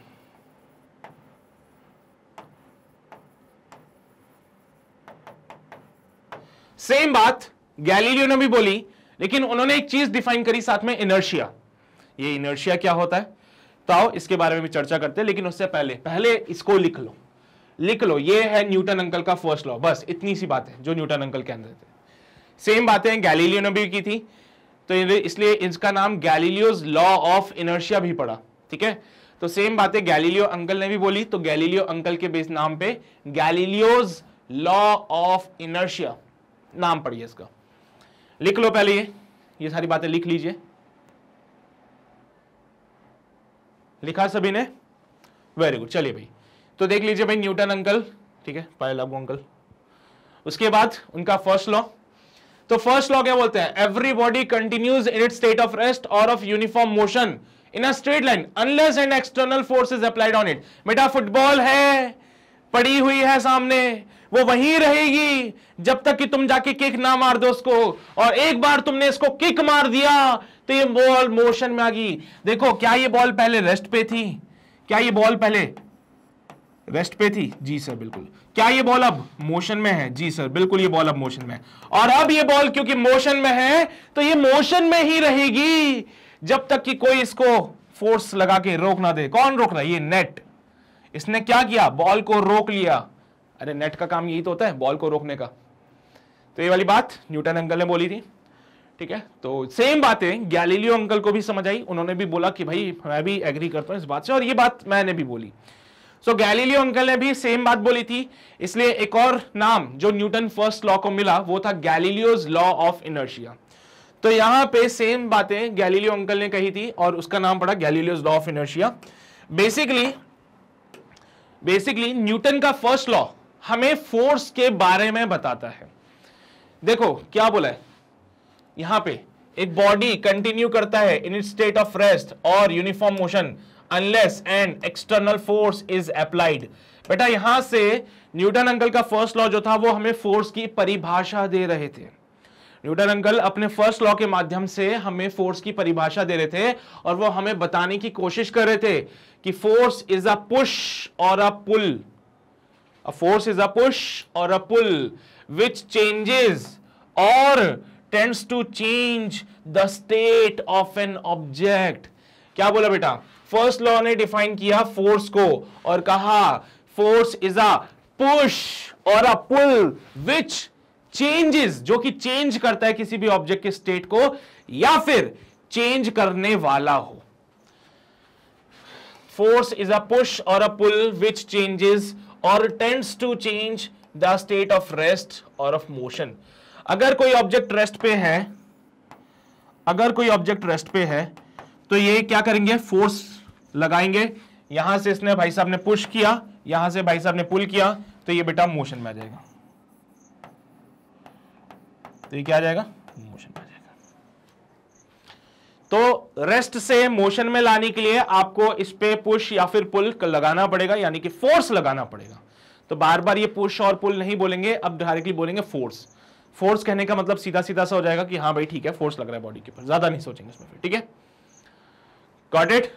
S1: सेम बात गैलीलियो ने भी बोली लेकिन उन्होंने एक चीज डिफाइन करी साथ में इनर्शिया ये इनर्शिया क्या होता है तो आओ इसके बारे में भी चर्चा करते हैं लेकिन उससे पहले पहले इसको लिख लो लिख लो ये है न्यूटन अंकल का फर्स्ट लॉ बस इतनी सी बात है जो न्यूटन अंकल के अंदर थे सेम बातें गैलीलियो ने भी की थी तो इसलिए इसका नाम गैलीलियोज लॉ ऑफ इनर्शिया भी पड़ा ठीक है तो सेम बातें गैलीलियो अंकल ने भी बोली तो गैलीलियो अंकल के बेस नाम पे गैलीलियोज लॉ ऑफ इनर्शिया नाम पड़ी इसका लिख लो पहले ये ये सारी बातें लिख लीजिए लिखा सभी ने वेरी गुड चलिए भाई तो देख लीजिए भाई न्यूटन अंकल ठीक है पाए लागू अंकल उसके बाद उनका फर्स्ट लॉ तो फर्स्ट लॉ क्या बोलते हैं every body continues in it state of rest और of uniform motion in a straight line unless and external force is applied on it बेटा फुटबॉल है पड़ी हुई है सामने वो वहीं रहेगी जब तक कि तुम जाके किक ना मार दो उसको और एक बार तुमने इसको किक मार दिया तो ये बॉल मोशन में आ गई देखो क्या ये बॉल पहले रेस्ट पे थी क्या ये बॉल पहले रेस्ट पे थी जी सर बिल्कुल क्या ये बॉल अब मोशन में है जी सर बिल्कुल ये बॉल अब मोशन में है और अब ये बॉल क्योंकि मोशन में है तो ये मोशन में ही रहेगी जब तक कि कोई इसको फोर्स लगा के रोक ना दे कौन रोक रहा है ये नेट इसने क्या किया बॉल को रोक लिया अरे नेट का काम यही तो होता है बॉल को रोकने का तो ये वाली बात न्यूटन अंकल ने बोली थी ठीक है तो सेम बातें गैलीलियो अंकल को भी समझ आई उन्होंने भी बोला कि भाई मैं भी एग्री करता हूं इस बात से और ये बात मैंने भी बोली सो so, गैलीलियो अंकल ने भी सेम बात बोली थी इसलिए एक और नाम जो न्यूटन फर्स्ट लॉ को मिला वो था गैलीलियोज लॉ ऑफ इनर्शिया तो यहां पे सेम बातें गैलीलियो अंकल ने कही थी और उसका नाम पड़ा Galileo's law of inertia basically basically Newton का फर्स्ट लॉ हमें फोर्स के बारे में बताता है देखो क्या बोला है यहां पे एक बॉडी कंटिन्यू करता है इन स्टेट ऑफ रेस्ट और uniform motion unless and external force is applied बेटा यहां से न्यूटन अंकल का फर्स्ट लॉ जो था वो हमें फोर्स की परिभाषा दे रहे थे न्यूटन अंकल अपने फर्स्ट लॉ के माध्यम से हमें फोर्स की परिभाषा दे रहे थे और वो हमें बताने की कोशिश कर रहे थे कि फोर्स इज अ पुश और a pull a force is a push और अ पुल विच चेंजेस और tends to change the state of an object क्या बोला बेटा फर्स्ट लॉ ने डिफाइन किया फोर्स को और कहा फोर्स इज अ पुश और अ पुल विच चेंजेस जो कि चेंज करता है किसी भी ऑब्जेक्ट के स्टेट को या फिर चेंज करने वाला हो फोर्स इज अ पुश और अ पुल विच चेंजेस और tends to change the state of rest और ऑफ मोशन अगर कोई ऑब्जेक्ट रेस्ट पे है अगर कोई ऑब्जेक्ट रेस्ट पे है तो ये क्या करेंगे फोर्स लगाएंगे यहां से इसने भाई साहब ने पुश किया यहां से भाई साहब ने पुल किया तो ये बेटा मोशन में आ जाएगा तो ये क्या आ जाएगा मोशन में तो रेस्ट से मोशन में लाने के लिए आपको इस पे पुश या फिर पुल लगाना पड़ेगा यानी कि फोर्स लगाना पड़ेगा तो बार बार ये पुश और पुल नहीं बोलेंगे अब डायरेक्टली बोलेंगे फोर्स फोर्स कहने का मतलब सीधा सीधा सा हो जाएगा कि हाँ भाई ठीक है फोर्स लग रहा है बॉडी के ऊपर ज्यादा नहीं सोचेंगे इसमें ठीक है got it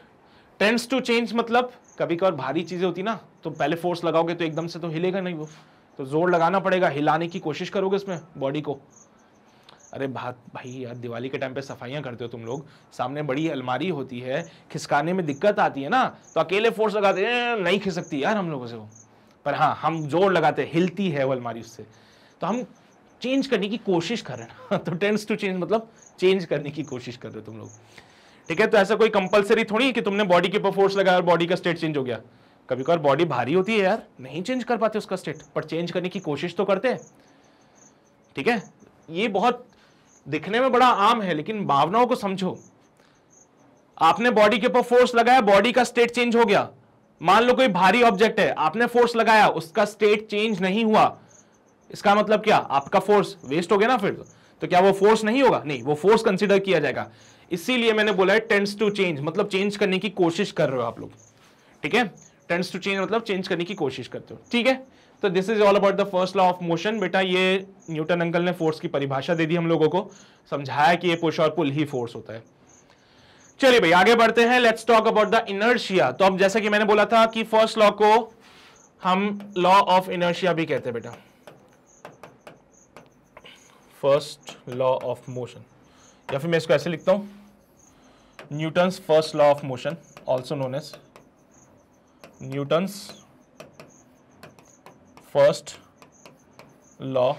S1: tends to change मतलब कभी कभार भारी चीजें होती ना तो पहले फोर्स लगाओगे तो एकदम से तो हिलेगा नहीं वो तो जोर लगाना पड़ेगा हिलाने की कोशिश करोगे इसमें बॉडी को अरे भात भाई यार दिवाली के टाइम पे सफाइयाँ करते हो तुम लोग सामने बड़ी अलमारी होती है खिसकाने में दिक्कत आती है ना तो अकेले फोर्स लगाते हैं नहीं खिसकती यार हम लोगों से वो पर हाँ हम जोर लगाते हिलती है वो अलमारी उससे तो हम चेंज करने की कोशिश कर रहे हैं तो टेंस टू चेंज मतलब चेंज करने की कोशिश कर रहे हो तुम लोग ठीक है तो ऐसा कोई कंपलसरी थोड़ी है कि तुमने बॉडी के ऊपर फोर्स लगाया और बॉडी का स्टेट चेंज हो गया कभी कभार बॉडी भारी होती है यार नहीं चेंज कर पाते उसका स्टेट पर चेंज करने की कोशिश तो करते हैं ठीक है ये बहुत दिखने में बड़ा आम है लेकिन भावनाओं को समझो आपने बॉडी के ऊपर फोर्स लगाया बॉडी का स्टेट चेंज हो गया मान लो कोई भारी ऑब्जेक्ट है आपने फोर्स लगाया उसका स्टेट चेंज नहीं हुआ इसका मतलब क्या आपका फोर्स वेस्ट हो गया ना फिर तो, तो क्या वो फोर्स नहीं होगा नहीं वो फोर्स कंसिडर किया जाएगा इसीलिए मैंने बोला है टेंस टू चेंज मतलब चेंज करने की कोशिश कर रहे हो आप लोग ठीक है टेंस टू चेंज मतलब चेंज करने की कोशिश करते हो ठीक है तो this is all about the first law of motion बेटा ये न्यूटन अंकल ने फोर्स की परिभाषा दे दी हम लोगों को समझाया कि ये पुश और पुल ही फोर्स होता है चलिए भाई आगे बढ़ते हैं let's talk about the inertia तो अब जैसे कि मैंने बोला था कि फर्स्ट लॉ को हम लॉ ऑफ इनर्शिया भी कहते हैं बेटा फर्स्ट लॉ ऑफ मोशन या फिर मैं इसको ऐसे लिखता हूं Newton's first law of motion also known as Newton's first law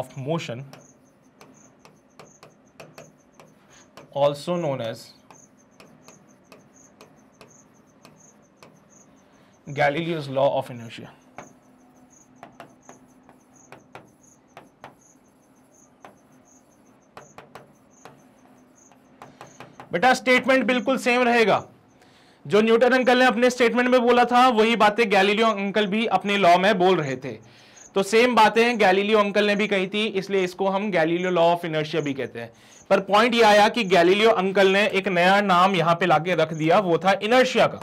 S1: of motion also known as Galileo's law of inertia. बेटा स्टेटमेंट बिल्कुल सेम रहेगा जो न्यूटन अंकल ने अपने स्टेटमेंट में बोला था वही बातें गैलीलियो अंकल भी अपने लॉ में बोल रहे थे तो सेम बातें गैलीलियो अंकल ने भी कही थी इसलिए इसको हम गैलीलियो लॉ ऑफ इनर्शिया भी कहते हैं पर पॉइंट ये आया कि गैलीलियो अंकल ने एक नया नाम यहां पे लाके रख दिया वो था इनर्शिया का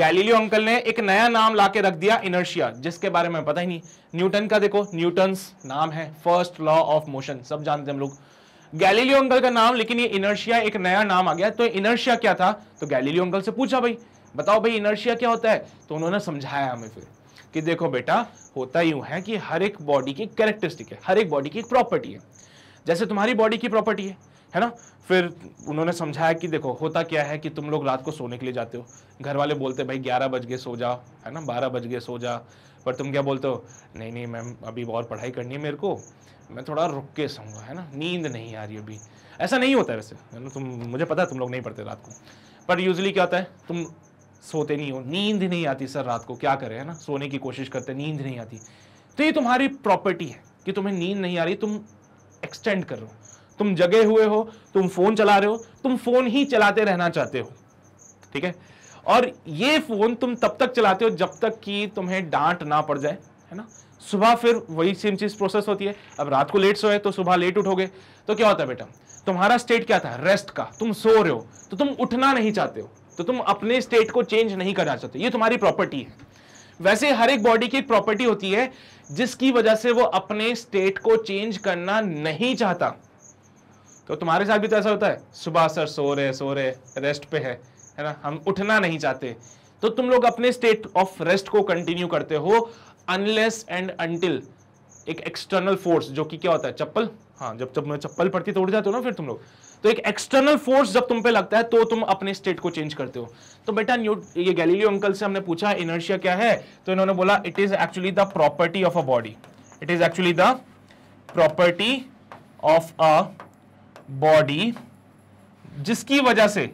S1: गैलीलियो अंकल ने एक नया नाम लाके रख दिया इनर्शिया जिसके बारे में पता ही नहीं न्यूटन का देखो न्यूटन नाम है फर्स्ट लॉ ऑफ मोशन सब जानते हम लोग गैलीलियो अंकल का नाम लेकिन ये इनर्शिया एक नया नाम आ गया तो इनर्शिया क्या था तो गैलीलियो अंकल से पूछा भाई बताओ भाई इनर्शिया क्या होता है तो उन्होंने समझाया हमें फिर कि देखो बेटा होता यूं है कि हर एक बॉडी की कैरेक्टरिस्टिक है हर एक बॉडी की प्रॉपर्टी है जैसे तुम्हारी बॉडी की प्रॉपर्टी है है ना फिर उन्होंने समझाया कि देखो होता क्या है कि तुम लोग रात को सोने के लिए जाते हो घर वाले बोलते भाई ग्यारह बज गए सो जाओ है ना बारह बज गए सो जा पर तुम क्या बोलते हो नहीं नहीं मैम अभी और पढ़ाई करनी है मेरे को मैं थोड़ा रुक के सोऊंगा है ना नींद नहीं आ रही अभी ऐसा नहीं होता है वैसे है ना तुम मुझे पता है तुम लोग नहीं पढ़ते रात को पर यूजली क्या होता है तुम सोते नहीं हो नींद नहीं आती सर रात को क्या करें है ना सोने की कोशिश करते नींद नहीं आती तो ये तुम्हारी प्रॉपर्टी है कि तुम्हें नींद नहीं आ रही तुम एक्सटेंड कर रहे हो तुम जगे हुए हो तुम फोन चला रहे हो तुम फोन ही चलाते रहना चाहते हो ठीक है और ये फोन तुम तब तक चलाते हो जब तक कि तुम्हें डांट ना पड़ जाए है ना सुबह फिर वही सेम चीज़ प्रोसेस होती है अब रात को लेट सोए तो सुबह लेट उठोगे तो क्या होता है बेटा तुम्हारा स्टेट क्या था रेस्ट का तुम सो रहे हो तो तुम उठना नहीं चाहते हो तो तुम अपने स्टेट को चेंज नहीं करना चाहते ये तुम्हारी प्रॉपर्टी है वैसे हर एक बॉडी की एक प्रॉपर्टी होती है जिसकी वजह से वो अपने स्टेट को चेंज करना नहीं चाहता तो तुम्हारे साथ भी तो ऐसा होता है सुबह सर सो रहे सो रहे रेस्ट पे है है ना हम उठना नहीं चाहते तो तुम लोग अपने स्टेट ऑफ रेस्ट को कंटिन्यू करते हो अनलेस एंड अनटिल एक एक्सटर्नल फोर्स जो कि क्या होता है चप्पल हाँ जब जब मैं चप्पल पड़ती तो उड़ जाते हो ना फिर तुम लोग तो एक एक्सटर्नल फोर्स जब तुम पे लगता है तो तुम अपने स्टेट को चेंज करते हो तो बेटा न्यू ये गैलीलियो अंकल से हमने पूछा इनर्शिया क्या है तो इन्होंने बोला it is actually the property of a body it is actually the property of a body जिसकी वजह से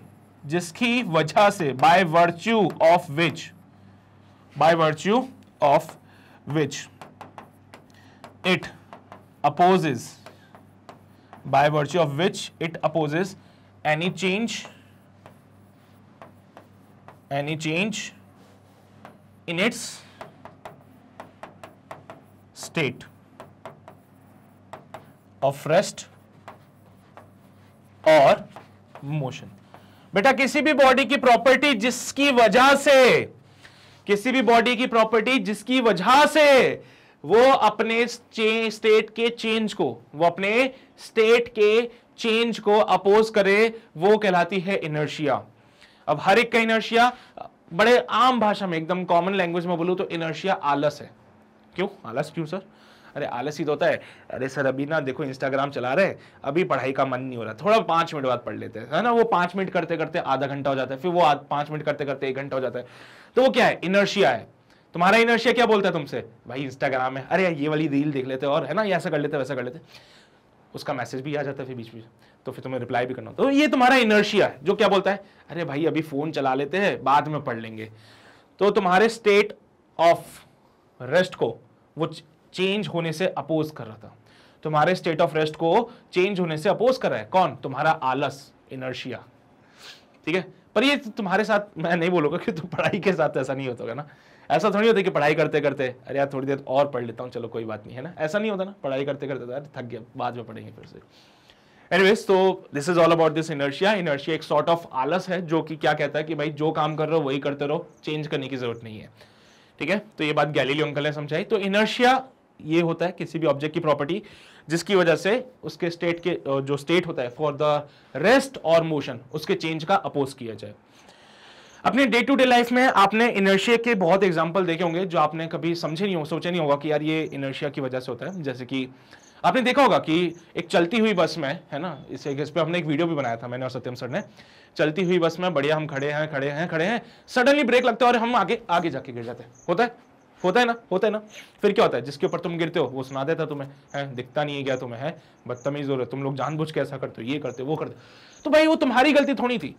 S1: जिसकी वजह से by virtue of which by virtue of which it opposes by virtue of which it opposes any change any change in its state of rest और motion बेटा किसी भी बॉडी की प्रॉपर्टी जिसकी वजह से किसी भी बॉडी की प्रॉपर्टी जिसकी वजह से वो अपने स्टेट के चेंज को वो अपने स्टेट के चेंज को अपोज करे वो कहलाती है इनर्शिया अब हर एक का इनर्शिया बड़े आम भाषा में एकदम कॉमन लैंग्वेज में बोलू तो इनर्शिया आलस है क्यों आलस क्यों सर अरे आलस ही तो होता है अरे सर अभी ना देखो इंस्टाग्राम चला रहे अभी पढ़ाई का मन नहीं हो रहा थोड़ा पांच मिनट बाद पढ़ लेते हैं ना वो पांच मिनट करते करते आधा घंटा हो जाता है फिर वो पांच मिनट करते करते एक घंटा हो जाता है तो वो क्या है इनर्शिया है तुम्हारा इनर्शिया क्या बोलता है तुमसे भाई इंस्टाग्राम है अरे ये वाली रील देख लेते और है ना ये ऐसा कर लेते वैसा कर लेते उसका मैसेज भी आ जाता है फिर बीच बीच तो फिर तुम्हें रिप्लाई भी करना तो ये तुम्हारा इनर्शिया है जो क्या बोलता है अरे भाई अभी फ़ोन चला लेते हैं बाद में पढ़ लेंगे तो तुम्हारे स्टेट ऑफ रेस्ट को वो चेंज होने से अपोज कर रहा था तुम्हारे स्टेट ऑफ रेस्ट को चेंज होने से अपोज कर रहा है कौन तुम्हारा आलस इनर्शिया ठीक है पर ये तो तुम्हारे साथ मैं नहीं बोलूंगा कि तुम पढ़ाई के साथ ऐसा नहीं होता ना ऐसा थोड़ी होता कि पढ़ाई करते करते अरे यार थोड़ी देर और पढ़ लेता हूँ चलो कोई बात नहीं है ना ऐसा नहीं होता ना पढ़ाई करते करते तो, यार थक गया बाद में पढ़ेंगे फिर से एनीवेज तो this is all about this inertia inertia एक सॉर्ट ऑफ आलस है जो कि क्या कहता है कि भाई जो काम कर रहे हो वही करते रहो चेंज करने की जरूरत नहीं है ठीक है तो ये बात गैलीलियो अंकल ने समझाई तो इनर्शिया ये होता है किसी भी ऑब्जेक्ट की प्रॉपर्टी जिसकी वजह से उसके स्टेट के जो स्टेट होता है फॉर द रेस्ट और मोशन उसके चेंज का अपोज किया जाए अपने डे टू डे लाइफ में आपने इनर्शिया के बहुत एग्जाम्पल देखे होंगे जो आपने कभी समझे नहीं हो सोचे नहीं होगा कि यार ये इनर्शिया की वजह से होता है जैसे कि आपने देखा होगा कि एक चलती हुई बस में है ना इसे इस पर हमने एक वीडियो भी बनाया था मैंने और सत्यम सर ने चलती हुई बस में बढ़िया हम खड़े हैं खड़े हैं खड़े हैं सडनली ब्रेक लगता है और हम आगे आगे जाके गिर जाते हैं होता है होता है ना होता है ना फिर क्या होता है जिसके ऊपर तुम गिरते हो वो सुना देता तुम्हें है दिखता नहीं है क्या तुम्हें है बदतमीज हो रहे तुम लोग जानबूझ के ऐसा करते हो ये करते हो वो करते तो भाई वो तुम्हारी गलती थोड़ी थी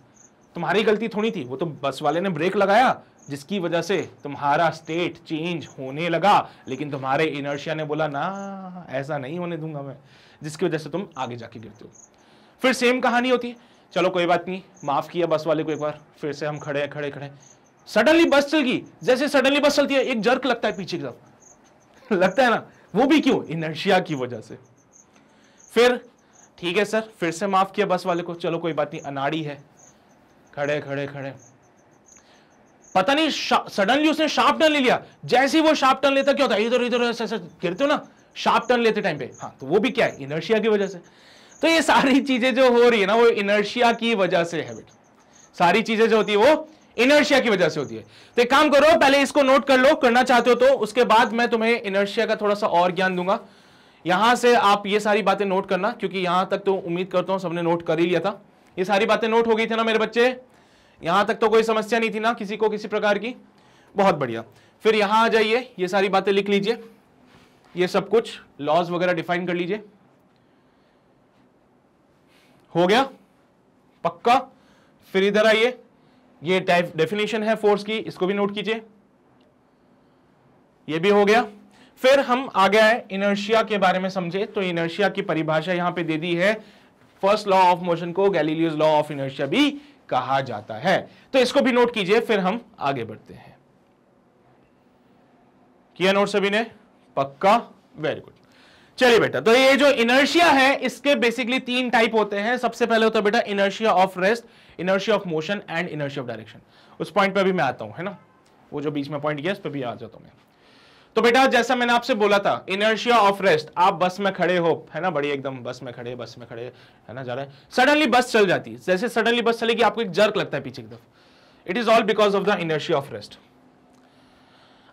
S1: तुम्हारी गलती थोड़ी थी वो तो बस वाले ने ब्रेक लगाया जिसकी वजह से तुम्हारा स्टेट चेंज होने लगा लेकिन तुम्हारे इनर्शिया ने बोला ना ऐसा नहीं होने दूंगा मैं जिसकी वजह से तुम आगे जाके गिरते हो फिर सेम कहानी होती है चलो कोई बात नहीं माफ़ किया बस वाले को एक बार फिर से हम खड़े हैं खड़े खड़े सडनली बस चल गई जैसे सडनली बस चलती है एक जर्क लगता है पीछे की तरफ लगता है ना वो भी क्यों इनर्शिया की वजह से फिर ठीक है सर फिर से माफ किया बस वाले को चलो कोई बात नहीं अनाड़ी है खड़े खड़े खड़े पता नहीं सडनली उसने शार्प टर्न ले लिया जैसे ही वो शार्प टर्न लेता क्या होता है इधर इधर ऐसे ऐसे गिरते हो ना शार्प टर्न लेते टाइम पे हाँ तो वो भी क्या है इनर्शिया की वजह से तो ये सारी चीजें जो हो रही है ना वो इनर्शिया की वजह से है बेटा सारी चीजें जो होती है वो इनर्शिया की वजह से होती है तो एक काम करो पहले इसको नोट कर लो करना चाहते हो तो उसके बाद मैं तुम्हें इनर्शिया का थोड़ा सा और ज्ञान दूंगा यहां से आप ये सारी बातें नोट करना क्योंकि यहां तक तो उम्मीद करता हूं सबने नोट कर ही लिया था ये सारी बातें नोट हो गई थी ना मेरे बच्चे यहां तक तो कोई समस्या नहीं थी ना किसी को किसी प्रकार की बहुत बढ़िया फिर यहां आ जाइए ये सारी बातें लिख लीजिए ये सब कुछ लॉज वगैरह डिफाइन कर लीजिए हो गया पक्का फिर इधर आइए ये टाइप डेफिनेशन है फोर्स की इसको भी नोट कीजिए ये भी हो गया फिर हम आ गए इनर्शिया के बारे में समझे तो इनर्शिया की परिभाषा यहां पे दे दी है फर्स्ट लॉ ऑफ मोशन को गैलीलियस लॉ ऑफ इनर्शिया भी कहा जाता है तो इसको भी नोट कीजिए फिर हम आगे बढ़ते हैं किया नोट सभी ने पक्का वेरी गुड चलिए बेटा तो ये जो इनर्शिया है इसके बेसिकली तीन टाइप होते हैं सबसे पहले होता है बेटा inertia of rest inertia of motion and inertia of direction उस पॉइंट पर भी मैं आता हूं है ना वो जो बीच में पॉइंट गया उस पर भी आ जाता हूं मैं तो बेटा जैसा मैंने आपसे बोला था इनर्शिया ऑफ रेस्ट आप बस में खड़े हो है ना बड़ी एकदम बस में खड़े बस में खड़े है ना जा रहा है सडनली बस चल जाती है जैसे सडनली बस चलेगी आपको एक जर्क लगता है पीछे की तरफ it is all because of the inertia of rest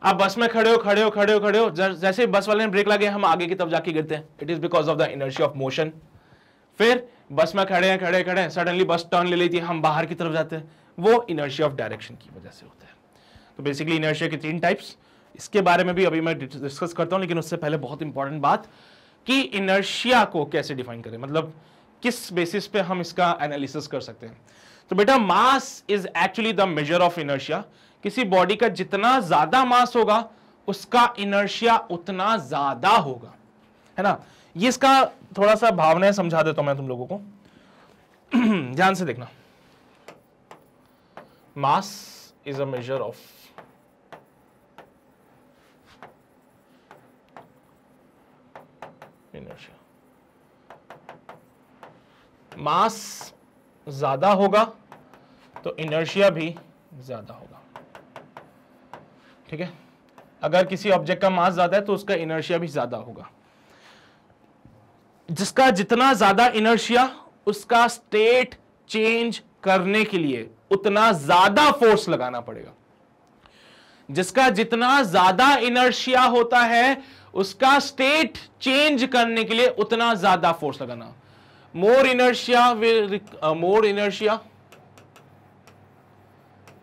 S1: आप बस में खड़े हो खड़े हो खड़े हो खड़े हो जैसे बस वाले ने ब्रेक लगे हम आगे की तरफ जाके गिरते हैं it is because of the inertia of motion फिर बस में खड़े हैं खड़े खड़े सडनली बस टर्न ले लेती है हम बाहर की तरफ जाते हैं वो इनर्शिया ऑफ डायरेक्शन की वजह से होता है तो बेसिकली इनर्शिया के तीन टाइप्स इसके बारे में भी अभी मैं डिस्कस करता हूँ लेकिन उससे पहले बहुत इंपॉर्टेंट बात कि इनर्शिया को कैसे डिफाइन करें मतलब किस बेसिस पे हम इसका एनालिसिस कर सकते हैं तो बेटा mass is actually the measure of inertia किसी बॉडी का जितना ज्यादा मास होगा उसका इनर्शिया उतना ज्यादा होगा है ना ये इसका थोड़ा सा भावना समझा देता हूं मैं तुम लोगों को ध्यान से देखना mass is a measure of inertia mass ज्यादा होगा तो इनर्शिया भी ज्यादा होगा ठीक है अगर किसी ऑब्जेक्ट का मास ज्यादा है तो उसका इनर्शिया भी ज्यादा होगा जिसका जितना ज्यादा इनर्शिया उसका स्टेट चेंज करने के लिए उतना ज्यादा फोर्स लगाना पड़ेगा जिसका जितना ज्यादा इनर्शिया होता है उसका स्टेट चेंज करने के लिए उतना ज्यादा फोर्स लगाना मोर इनर्शिया मोर इनर्शिया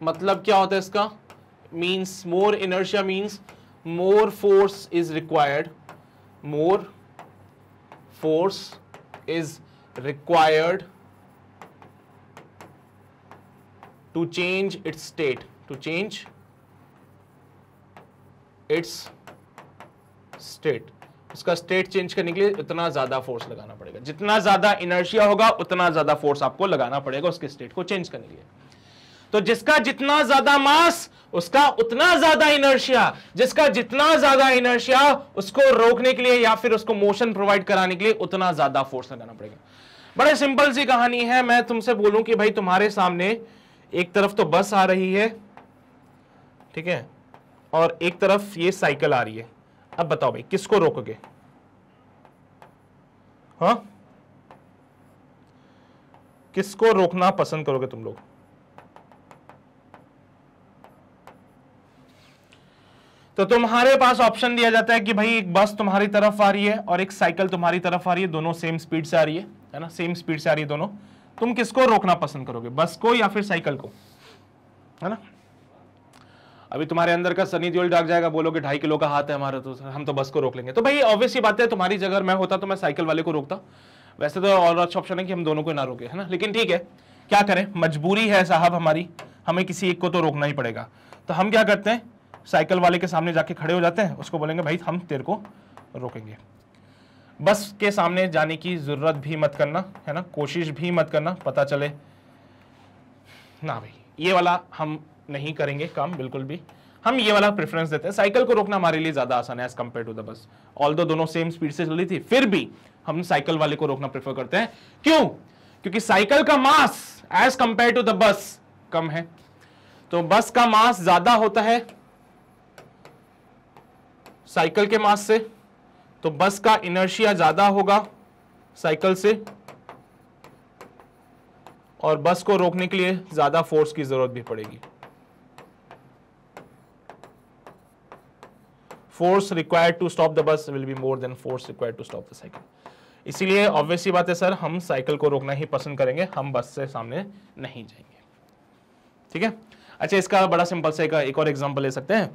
S1: मतलब क्या होता है इसका means more inertia means more force is required more force is required to change its state to change its state उसका स्टेट चेंज करने के लिए उतना ज्यादा फोर्स लगाना पड़ेगा जितना ज्यादा इनर्शिया होगा उतना ज्यादा फोर्स आपको लगाना पड़ेगा उसके स्टेट को चेंज करने के लिए तो जिसका जितना ज्यादा मास उसका उतना ज्यादा इनर्शिया जिसका जितना ज्यादा इनर्शिया उसको रोकने के लिए या फिर उसको मोशन प्रोवाइड कराने के लिए उतना ज्यादा फोर्स लगाना पड़ेगा बड़े सिंपल सी कहानी है मैं तुमसे बोलूं कि भाई तुम्हारे सामने एक तरफ तो बस आ रही है ठीक है और एक तरफ ये साइकिल आ रही है अब बताओ भाई किसको रोकोगे हाँ किसको रोकना पसंद करोगे तुम लोग तो तुम्हारे पास ऑप्शन दिया जाता है कि भाई एक बस तुम्हारी तरफ आ रही है और एक साइकिल तुम्हारी तरफ आ रही है दोनों सेम स्पीड से आ रही है है ना सेम स्पीड से आ रही है दोनों तुम किसको रोकना पसंद करोगे बस को या फिर साइकिल को है ना अभी तुम्हारे अंदर का सनी दियोल डाक जाएगा बोलोगे ढाई किलो का हाथ है हमारा तो हम तो बस को रोक लेंगे तो भाई ऑब्वियस बात है तुम्हारी जगह मैं होता तो मैं साइकिल वाले को रोकता वैसे तो और अच्छा ऑप्शन है कि हम दोनों को ना रोके है ना लेकिन ठीक है क्या करें मजबूरी है साहब हमारी हमें किसी एक को तो रोकना ही पड़ेगा तो हम क्या करते हैं साइकिल वाले के सामने जाके खड़े हो जाते हैं उसको बोलेंगे भाई हम तेरे को रोकेंगे बस के सामने जाने की ज़रूरत भी मत करना है ना कोशिश भी मत करना पता चले ना भाई ये वाला हम नहीं करेंगे काम बिल्कुल भी हम ये वाला प्रेफरेंस देते हैं साइकिल को रोकना हमारे लिए ज़्यादा आसान है as compare to the bus all दो दोनों सेम स्पीड से चल रही थी फिर भी हम साइकिल वाले को रोकना प्रेफर करते हैं क्यों क्योंकि साइकिल का mass as compare to the bus कम है तो बस का मास ज़्यादा होता है साइकिल के मास से तो बस का इनर्शिया ज़्यादा होगा साइकिल से और बस को रोकने के लिए ज़्यादा फोर्स की ज़रूरत भी पड़ेगी force required to stop the bus will be more than force required to stop the cycle इसीलिए ऑब्वियसली बात है सर हम साइकिल को रोकना ही पसंद करेंगे हम बस से सामने नहीं जाएंगे ठीक है अच्छा इसका बड़ा सिंपल से एक और एग्जाम्पल ले सकते हैं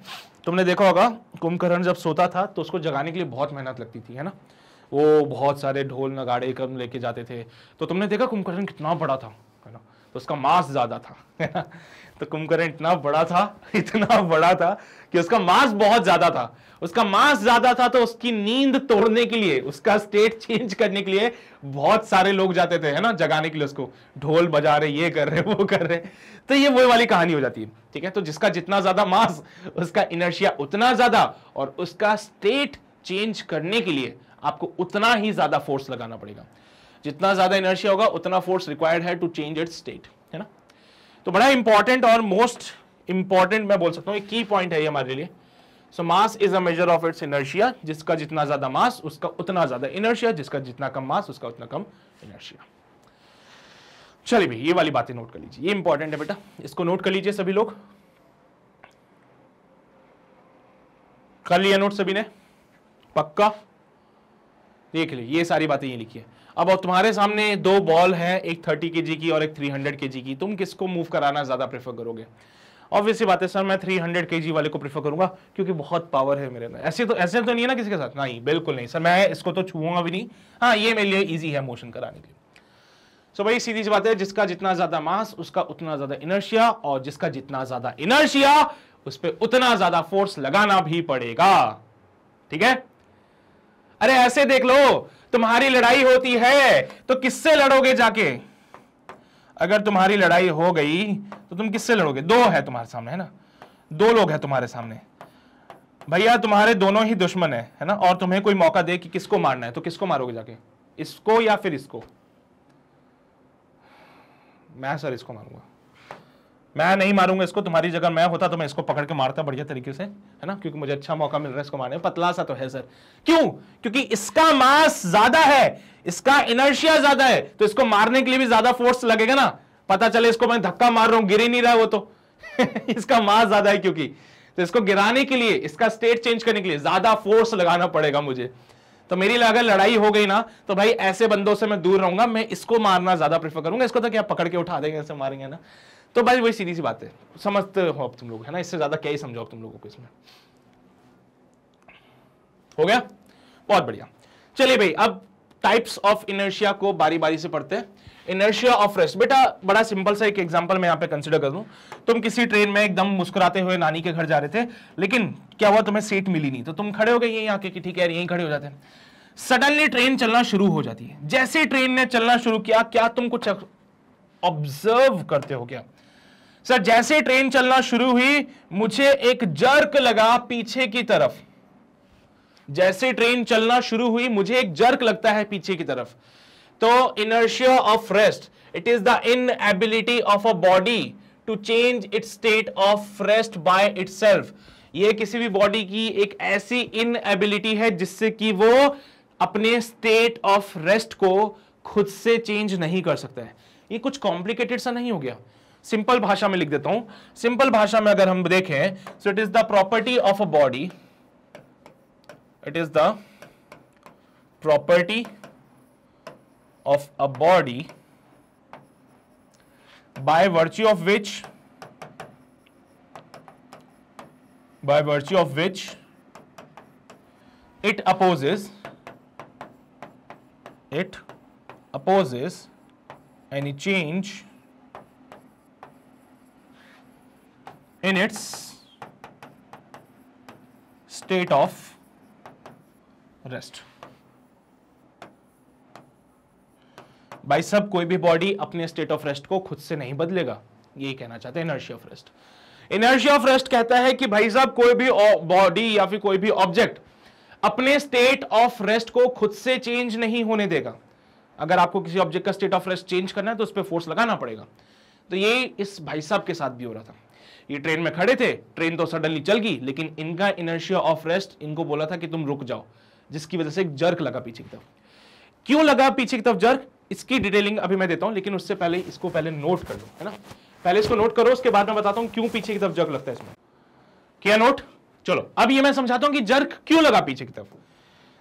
S1: तुमने देखा होगा कुंभकर्ण जब सोता था तो उसको जगाने के लिए बहुत मेहनत लगती थी है ना वो बहुत सारे ढोल नगाड़े कदम लेके जाते थे तो तुमने देखा कुंभकर्ण कितना बड़ा था है ना तो उसका मास ज़्यादा था है ना तो कुंभकर्ण इतना बड़ा था इतना बड़ा था कि उसका मास बहुत ज्यादा था उसका मास ज्यादा था तो उसकी नींद तोड़ने के लिए उसका स्टेट चेंज करने के लिए बहुत सारे लोग जाते थे है ना जगाने के लिए उसको ढोल बजा रहे ये कर रहे वो कर रहे तो ये वो वाली कहानी हो जाती है ठीक है तो जिसका जितना ज्यादा मास उसका इनर्शिया उतना ज्यादा और उसका स्टेट चेंज करने के लिए आपको उतना ही ज्यादा फोर्स लगाना पड़ेगा जितना ज्यादा इनर्शिया होगा उतना फोर्स रिक्वायर्ड है टू चेंज इट स्टेट तो बड़ा इंपॉर्टेंट और मोस्ट इंपॉर्टेंट मैं बोल सकता हूँ की पॉइंट है ये हमारे लिए so mass is a measure of its inertia जिसका जितना ज्यादा मास उसका उतना ज्यादा इनर्शिया जिसका जितना कम मास उसका उतना कम इनर्शिया चलिए भाई ये वाली बातें नोट कर लीजिए ये इंपॉर्टेंट है बेटा इसको नोट कर लीजिए सभी लोग कर लिया नोट सभी ने पक्का देख लीजिए ये सारी बातें ये लिखी है अब तुम्हारे सामने दो बॉल है एक थर्टी के की और एक थ्री हंड्रेड के की तुम किसको मूव कराना ज्यादा प्रेफर करोगे ऑब्वियसली बात है सर मैं थ्री हंड्रेड के वाले को प्रेफर करूंगा क्योंकि बहुत पावर है मेरे अंदर ऐसे तो ऐसे तो नहीं है ना किसी के साथ नहीं बिल्कुल नहीं सर मैं इसको तो छूंगा भी नहीं हाँ ये मेरे लिए ईजी है मोशन कराने के लिए सो भाई सीधी सी बात है जिसका जितना ज्यादा मास उसका उतना ज्यादा इनर्शिया और जिसका जितना ज्यादा इनर्शिया उस पर उतना ज्यादा फोर्स लगाना भी पड़ेगा ठीक है अरे ऐसे देख लो तुम्हारी लड़ाई होती है तो किससे लड़ोगे जाके अगर तुम्हारी लड़ाई हो गई तो तुम किससे लड़ोगे दो है तुम्हारे सामने है ना दो लोग हैं तुम्हारे सामने भैया तुम्हारे दोनों ही दुश्मन है है ना और तुम्हें कोई मौका दे कि किसको मारना है तो किसको मारोगे जाके इसको या फिर इसको मैं सर इसको मारूंगा मैं नहीं मारूंगा इसको तुम्हारी जगह मैं होता तो मैं इसको पकड़ के मारता बढ़िया तरीके से है ना क्योंकि मुझे अच्छा मौका मिल रहा है इसको मारने पतला सा तो है सर क्यों क्योंकि इसका मास ज्यादा है इसका इनर्शिया ज्यादा है तो इसको मारने के लिए भी ज्यादा फोर्स लगेगा ना पता चले इसको मैं धक्का मार रहा हूं गिर ही नहीं रहा वो तो इसका मास ज्यादा है क्योंकि तो इसको गिराने के लिए इसका स्टेट चेंज करने के लिए ज्यादा फोर्स लगाना पड़ेगा मुझे तो मेरी अगर लड़ाई हो गई ना तो भाई ऐसे बंदों से मैं दूर रहूंगा मैं इसको मारना ज्यादा प्रेफर करूंगा इसको तो क्या पकड़ के उठा देंगे ऐसे मारेंगे ना तो भाई वही सीधी सी बात है समझते हो अब तुम लोग है ना इससे ज़्यादा क्या ही समझाओ तुम लोगों को इसमें हो गया बहुत बढ़िया चलिए भाई अब टाइप्स ऑफ इनर्शिया को बारी बारी से पढ़ते हैं इनर्शिया ऑफ रेस्ट बेटा बड़ा सिंपल सा एक एग्जांपल मैं यहां पे कंसीडर कर दूं तुम किसी ट्रेन में एकदम मुस्कुराते हुए नानी के घर जा रहे थे लेकिन क्या हुआ तुम्हें सीट मिली नहीं तो तुम खड़े हो गए यही आके कि ठीक है यही खड़े हो जाते हैं सडनली ट्रेन चलना शुरू हो जाती है जैसे ट्रेन ने चलना शुरू किया क्या तुम कुछ ऑब्जर्व करते हो क्या सर जैसे ट्रेन चलना शुरू हुई मुझे एक जर्क लगा पीछे की तरफ जैसे ट्रेन चलना शुरू हुई मुझे एक जर्क लगता है पीछे की तरफ तो inertia of rest it is the inability of a body to change its state of rest by it ये किसी भी बॉडी की एक ऐसी इन एबिलिटी है जिससे कि वो अपने स्टेट ऑफ रेस्ट को खुद से चेंज नहीं कर सकता है ये कुछ कॉम्प्लिकेटेड सा नहीं हो गया सिंपल भाषा में लिख देता हूं सिंपल भाषा में अगर हम देखें so it is the property of a body it is the property of a body by virtue of which by virtue of which it opposes it opposes any change in its state of rest भाई सब कोई भी body अपने state of rest को खुद से नहीं बदलेगा यही कहना चाहते हैं inertia of rest inertia of rest कहता है कि भाई साहब कोई भी बॉडी या फिर कोई भी ऑब्जेक्ट अपने स्टेट ऑफ रेस्ट को खुद से चेंज नहीं होने देगा अगर आपको किसी ऑब्जेक्ट का स्टेट ऑफ रेस्ट चेंज करना है तो उस पर फोर्स लगाना पड़ेगा तो ये इस भाई साहब के साथ भी हो रहा था ये ट्रेन में खड़े थे ट्रेन तो सडनली चल गई लेकिन इनका इनर्शिया ऑफ रेस्ट इनको बोला था कि तुम रुक जाओ जिसकी वजह से एक जर्क लगा पीछे की तरफ क्यों लगा पीछे की तरफ जर्क इसकी डिटेलिंग अभी मैं देता हूं लेकिन उससे पहले इसको पहले नोट कर लो है ना पहले इसको नोट करो उसके बाद में बताता हूं क्यों पीछे की तरफ जर्क लगता है इसमें क्या नोट चलो अब ये मैं समझाता हूं कि जर्क क्यों लगा पीछे की तरफ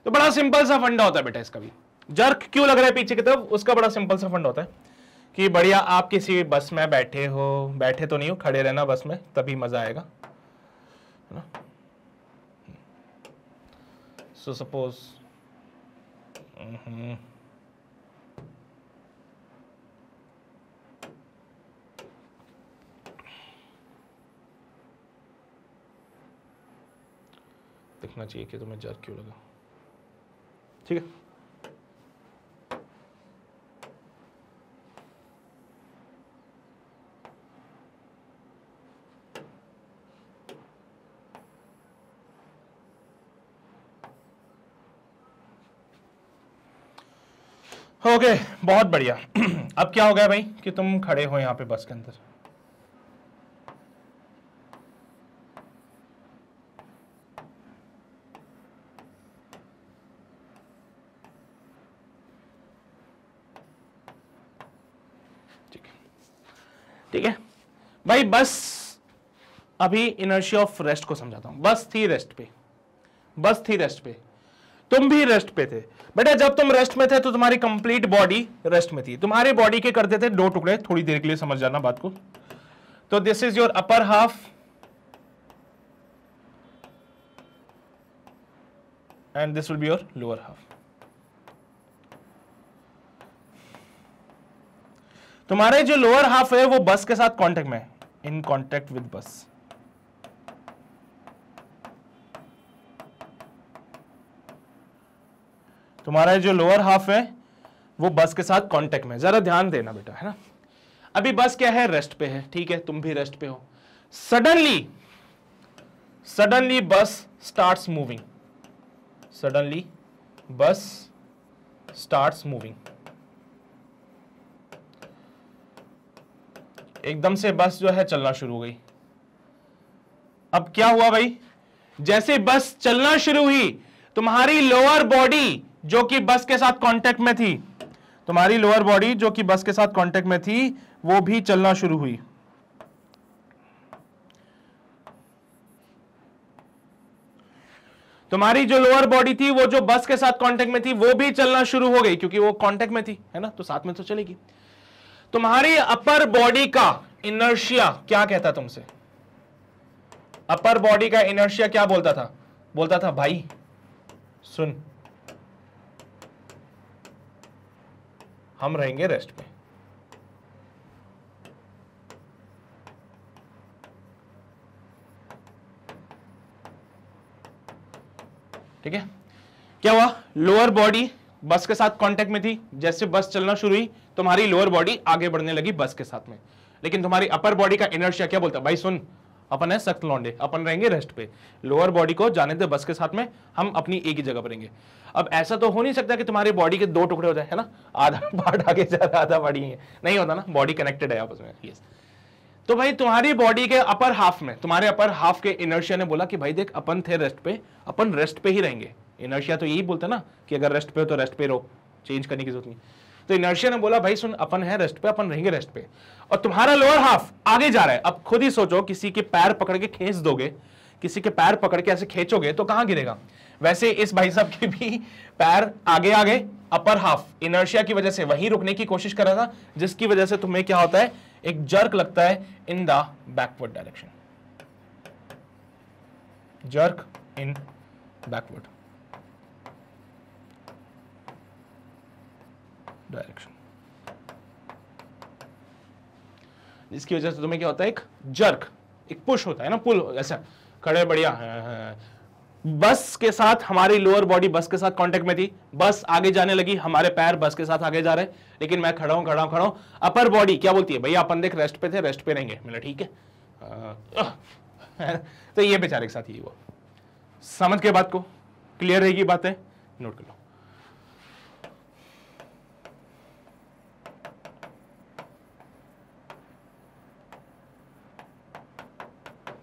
S1: तो बड़ा सिंपल सा फंडा होता है बेटा इसका भी जर्क क्यों लग रहा है पीछे की तरफ उसका बड़ा सिंपल सा फंडा होता है कि बढ़िया आप किसी बस में बैठे हो बैठे तो नहीं हो खड़े रहना बस में तभी मज़ा आएगा सो सपोज हम्म। दिखना चाहिए कि तुम्हें जर क्यों लगा ठीक है ओके बहुत बढ़िया अब क्या हो गया भाई कि तुम खड़े हो यहां पे बस के अंदर ठीक है भाई बस अभी इनर्शिया ऑफ रेस्ट को समझाता हूं बस थी रेस्ट पे बस थी रेस्ट पे तुम भी रेस्ट पे थे बेटा जब तुम रेस्ट में थे तो तुम्हारी कंप्लीट बॉडी रेस्ट में थी तुम्हारे बॉडी के करते थे दो टुकड़े थोड़ी देर के लिए समझ जाना बात को तो this is your upper half and this will be your lower half तुम्हारे जो लोअर हाफ है वो बस के साथ कांटेक्ट में इन कांटेक्ट विद बस तुम्हारा जो लोअर हाफ है वो बस के साथ कांटेक्ट में जरा ध्यान देना बेटा है ना अभी बस क्या है रेस्ट पे है ठीक है तुम भी रेस्ट पे हो suddenly suddenly bus start moving suddenly bus start moving एकदम से बस जो है चलना शुरू हो गई अब क्या हुआ भाई जैसे बस चलना शुरू हुई तुम्हारी लोअर बॉडी जो कि बस के साथ कांटेक्ट में थी तुम्हारी लोअर बॉडी जो कि बस के साथ कांटेक्ट में थी वो भी चलना शुरू हुई तुम्हारी जो लोअर बॉडी थी वो जो बस के साथ कांटेक्ट में थी वो भी चलना शुरू हो गई क्योंकि वो कांटेक्ट में थी है ना तो साथ में तो चलेगी तुम्हारी अपर बॉडी का इनर्शिया क्या कहता तुमसे अपर बॉडी का इनर्शिया क्या बोलता था बोलता था भाई सुन हम रहेंगे रेस्ट में ठीक है क्या हुआ लोअर बॉडी बस के साथ कांटेक्ट में थी जैसे बस चलना शुरू हुई तुम्हारी लोअर बॉडी आगे बढ़ने लगी बस के साथ में लेकिन तुम्हारी अपर बॉडी का इनर्शिया क्या बोलता भाई सुन अपन है सख्त लौंडे अपन रहेंगे रेस्ट पे लोअर बॉडी को जाने दे बस के साथ में हम अपनी एक ही जगह पर रहेंगे अब ऐसा तो हो नहीं सकता कि तुम्हारी बॉडी के दो टुकड़े हो जाए है ना आधा पार्ट आगे जा रहा आधा बॉडी है नहीं होता ना बॉडी कनेक्टेड है आपस में यस तो भाई तुम्हारी बॉडी के अपर हाफ में तुम्हारे अपर हाफ के इनर्शिया ने बोला कि भाई देख अपन थे रेस्ट पे अपन रेस्ट पे ही रहेंगे इनर्शिया तो यही बोलते ना कि अगर रेस्ट पे हो तो रेस्ट पे रहो चेंज करने की जरूरत नहीं तो इनर्शिया ने बोला भाई सुन अपन है रेस्ट पे अपन रहेंगे रेस्ट पे और तुम्हारा लोअर हाफ आगे जा रहा है अब खुद ही सोचो किसी के पैर पकड़ के खींच दोगे किसी के पैर पकड़ के ऐसे खींचोगे तो कहां गिरेगा वैसे इस भाई साहब के भी पैर आगे आगे अपर हाफ इनर्शिया की वजह से वहीं रुकने की कोशिश कर रहा था जिसकी वजह से तुम्हें क्या होता है एक जर्क लगता है in the backward direction jerk in backward direction जिसकी वजह से तुम्हें क्या होता है एक जर्क एक पुश होता है ना पुल ऐसा खड़े बढ़िया हाँ, हाँ, हाँ। बस के साथ हमारी लोअर बॉडी बस के साथ कांटेक्ट में थी बस आगे जाने लगी हमारे पैर बस के साथ आगे जा रहे लेकिन मैं खड़ा हूं खड़ा हूं खड़ा हूं अपर बॉडी क्या बोलती है भैया अपन देख रेस्ट पे थे रेस्ट पे रहेंगे मिला ठीक है तो ये बेचारे के साथ ही वो समझ के बात को क्लियर रहेगी बातें नोट कर लो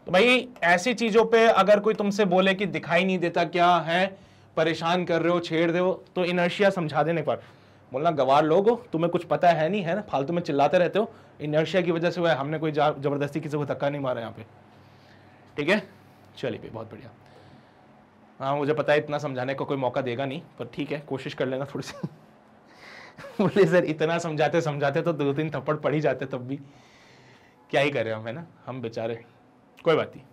S1: तो भाई ऐसी चीजों पे अगर कोई तुमसे बोले कि दिखाई नहीं देता क्या है परेशान कर रहे हो छेड़ रहे हो तो इनर्शिया समझा देने पर बोलना गवार लोग हो तुम्हें कुछ पता है नहीं है ना फालतू में चिल्लाते रहते हो इनर्शिया की वजह से वह है हमने कोई जबरदस्ती किसी को धक्का नहीं मारा यहाँ पे ठीक है चलिए भाई बहुत बढ़िया हाँ मुझे पता है इतना समझाने को कोई मौका देगा नहीं पर ठीक है कोशिश कर लेना थोड़ी सी बोले सर इतना समझाते समझाते तो दो तीन थप्पड़ पड़ ही जाते तब भी क्या ही करें हम है ना हम बेचारे कोई बात नहीं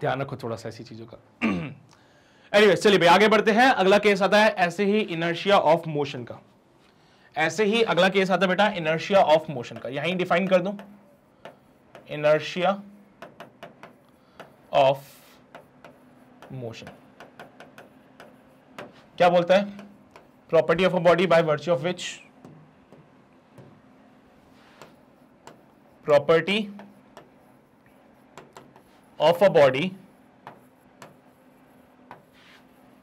S1: ध्यान रखो थोड़ा सा ऐसी चीज़ों का एनीवे anyway, चलिए भाई आगे बढ़ते हैं अगला केस आता है ऐसे ही इनर्शिया ऑफ मोशन का ऐसे ही अगला केस आता है बेटा इनर्शिया ऑफ मोशन का यहां डिफाइन कर दू इनर्शिया ऑफ मोशन क्या बोलता है property of a body by virtue of which property of a body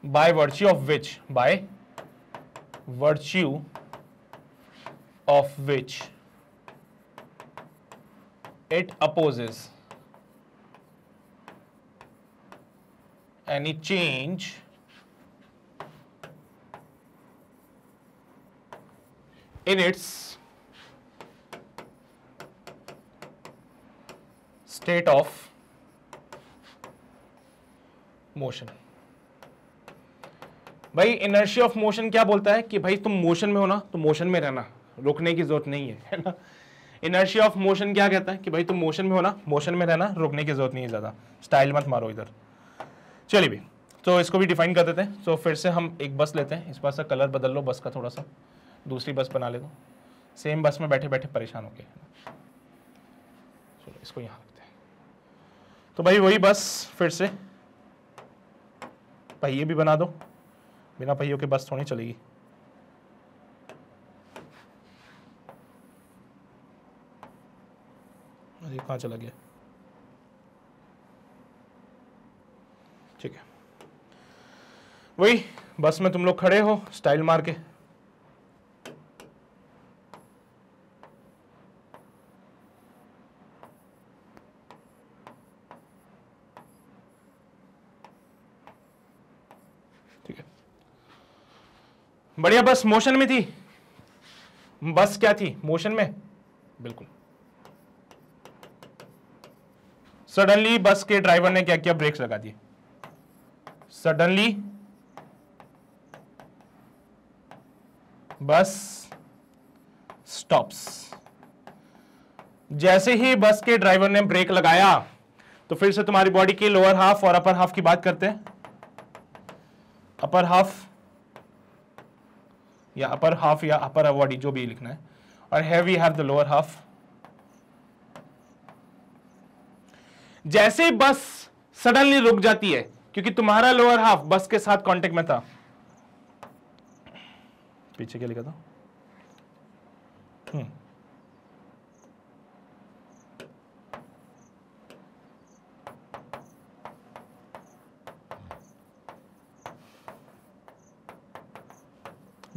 S1: by virtue of which by virtue of which it opposes any change in its state of motion भाई inertia of motion क्या बोलता है कि भाई तुम motion में हो ना तो मोशन में रहना रुकने की जरूरत नहीं है है ना इनर्शिया ऑफ मोशन क्या कहता है कि भाई तुम मोशन में हो ना मोशन में रहना रुकने की जरूरत नहीं है ज़्यादा स्टाइल मत मारो इधर चलिए भी तो इसको भी डिफाइन कर देते हैं तो फिर से हम एक बस लेते हैं इस बस का कलर बदल लो बस का थोड़ा सा दूसरी बस बना ले दो सेम बस में बैठे बैठे परेशान हो गए चलो इसको यहाँ रखते हैं तो भाई वही बस फिर से पहिए भी बना दो बिना पहियों के बस थोड़ी चलेगी अरे कहाँ चला गया ठीक है वही बस में तुम लोग खड़े हो स्टाइल मार के बढ़िया बस मोशन में थी बस क्या थी मोशन में बिल्कुल सडनली बस के ड्राइवर ने क्या किया ब्रेक्स लगा दिए सडनली बस स्टॉप्स जैसे ही बस के ड्राइवर ने ब्रेक लगाया तो फिर से तुम्हारी बॉडी के लोअर हाफ और अपर हाफ की बात करते हैं अपर हाफ या अपर हाफ या अपर बॉडी जो भी लिखना है और है we have the lower half जैसे बस सडनली रुक जाती है क्योंकि तुम्हारा लोअर हाफ बस के साथ कांटेक्ट में था पीछे क्या लिखा था हम्म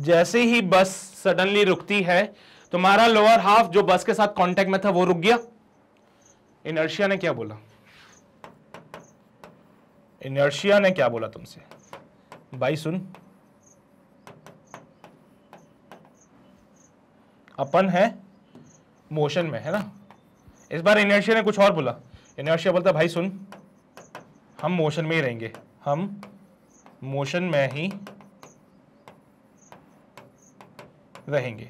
S1: जैसे ही बस सडनली रुकती है तुम्हारा लोअर हाफ जो बस के साथ कांटेक्ट में था वो रुक गया इनर्शिया ने क्या बोला इनर्शिया ने क्या बोला तुमसे भाई सुन अपन है मोशन में है ना इस बार इनर्शिया ने कुछ और बोला इनर्शिया बोलता भाई सुन हम मोशन में ही रहेंगे हम मोशन में ही रहेंगे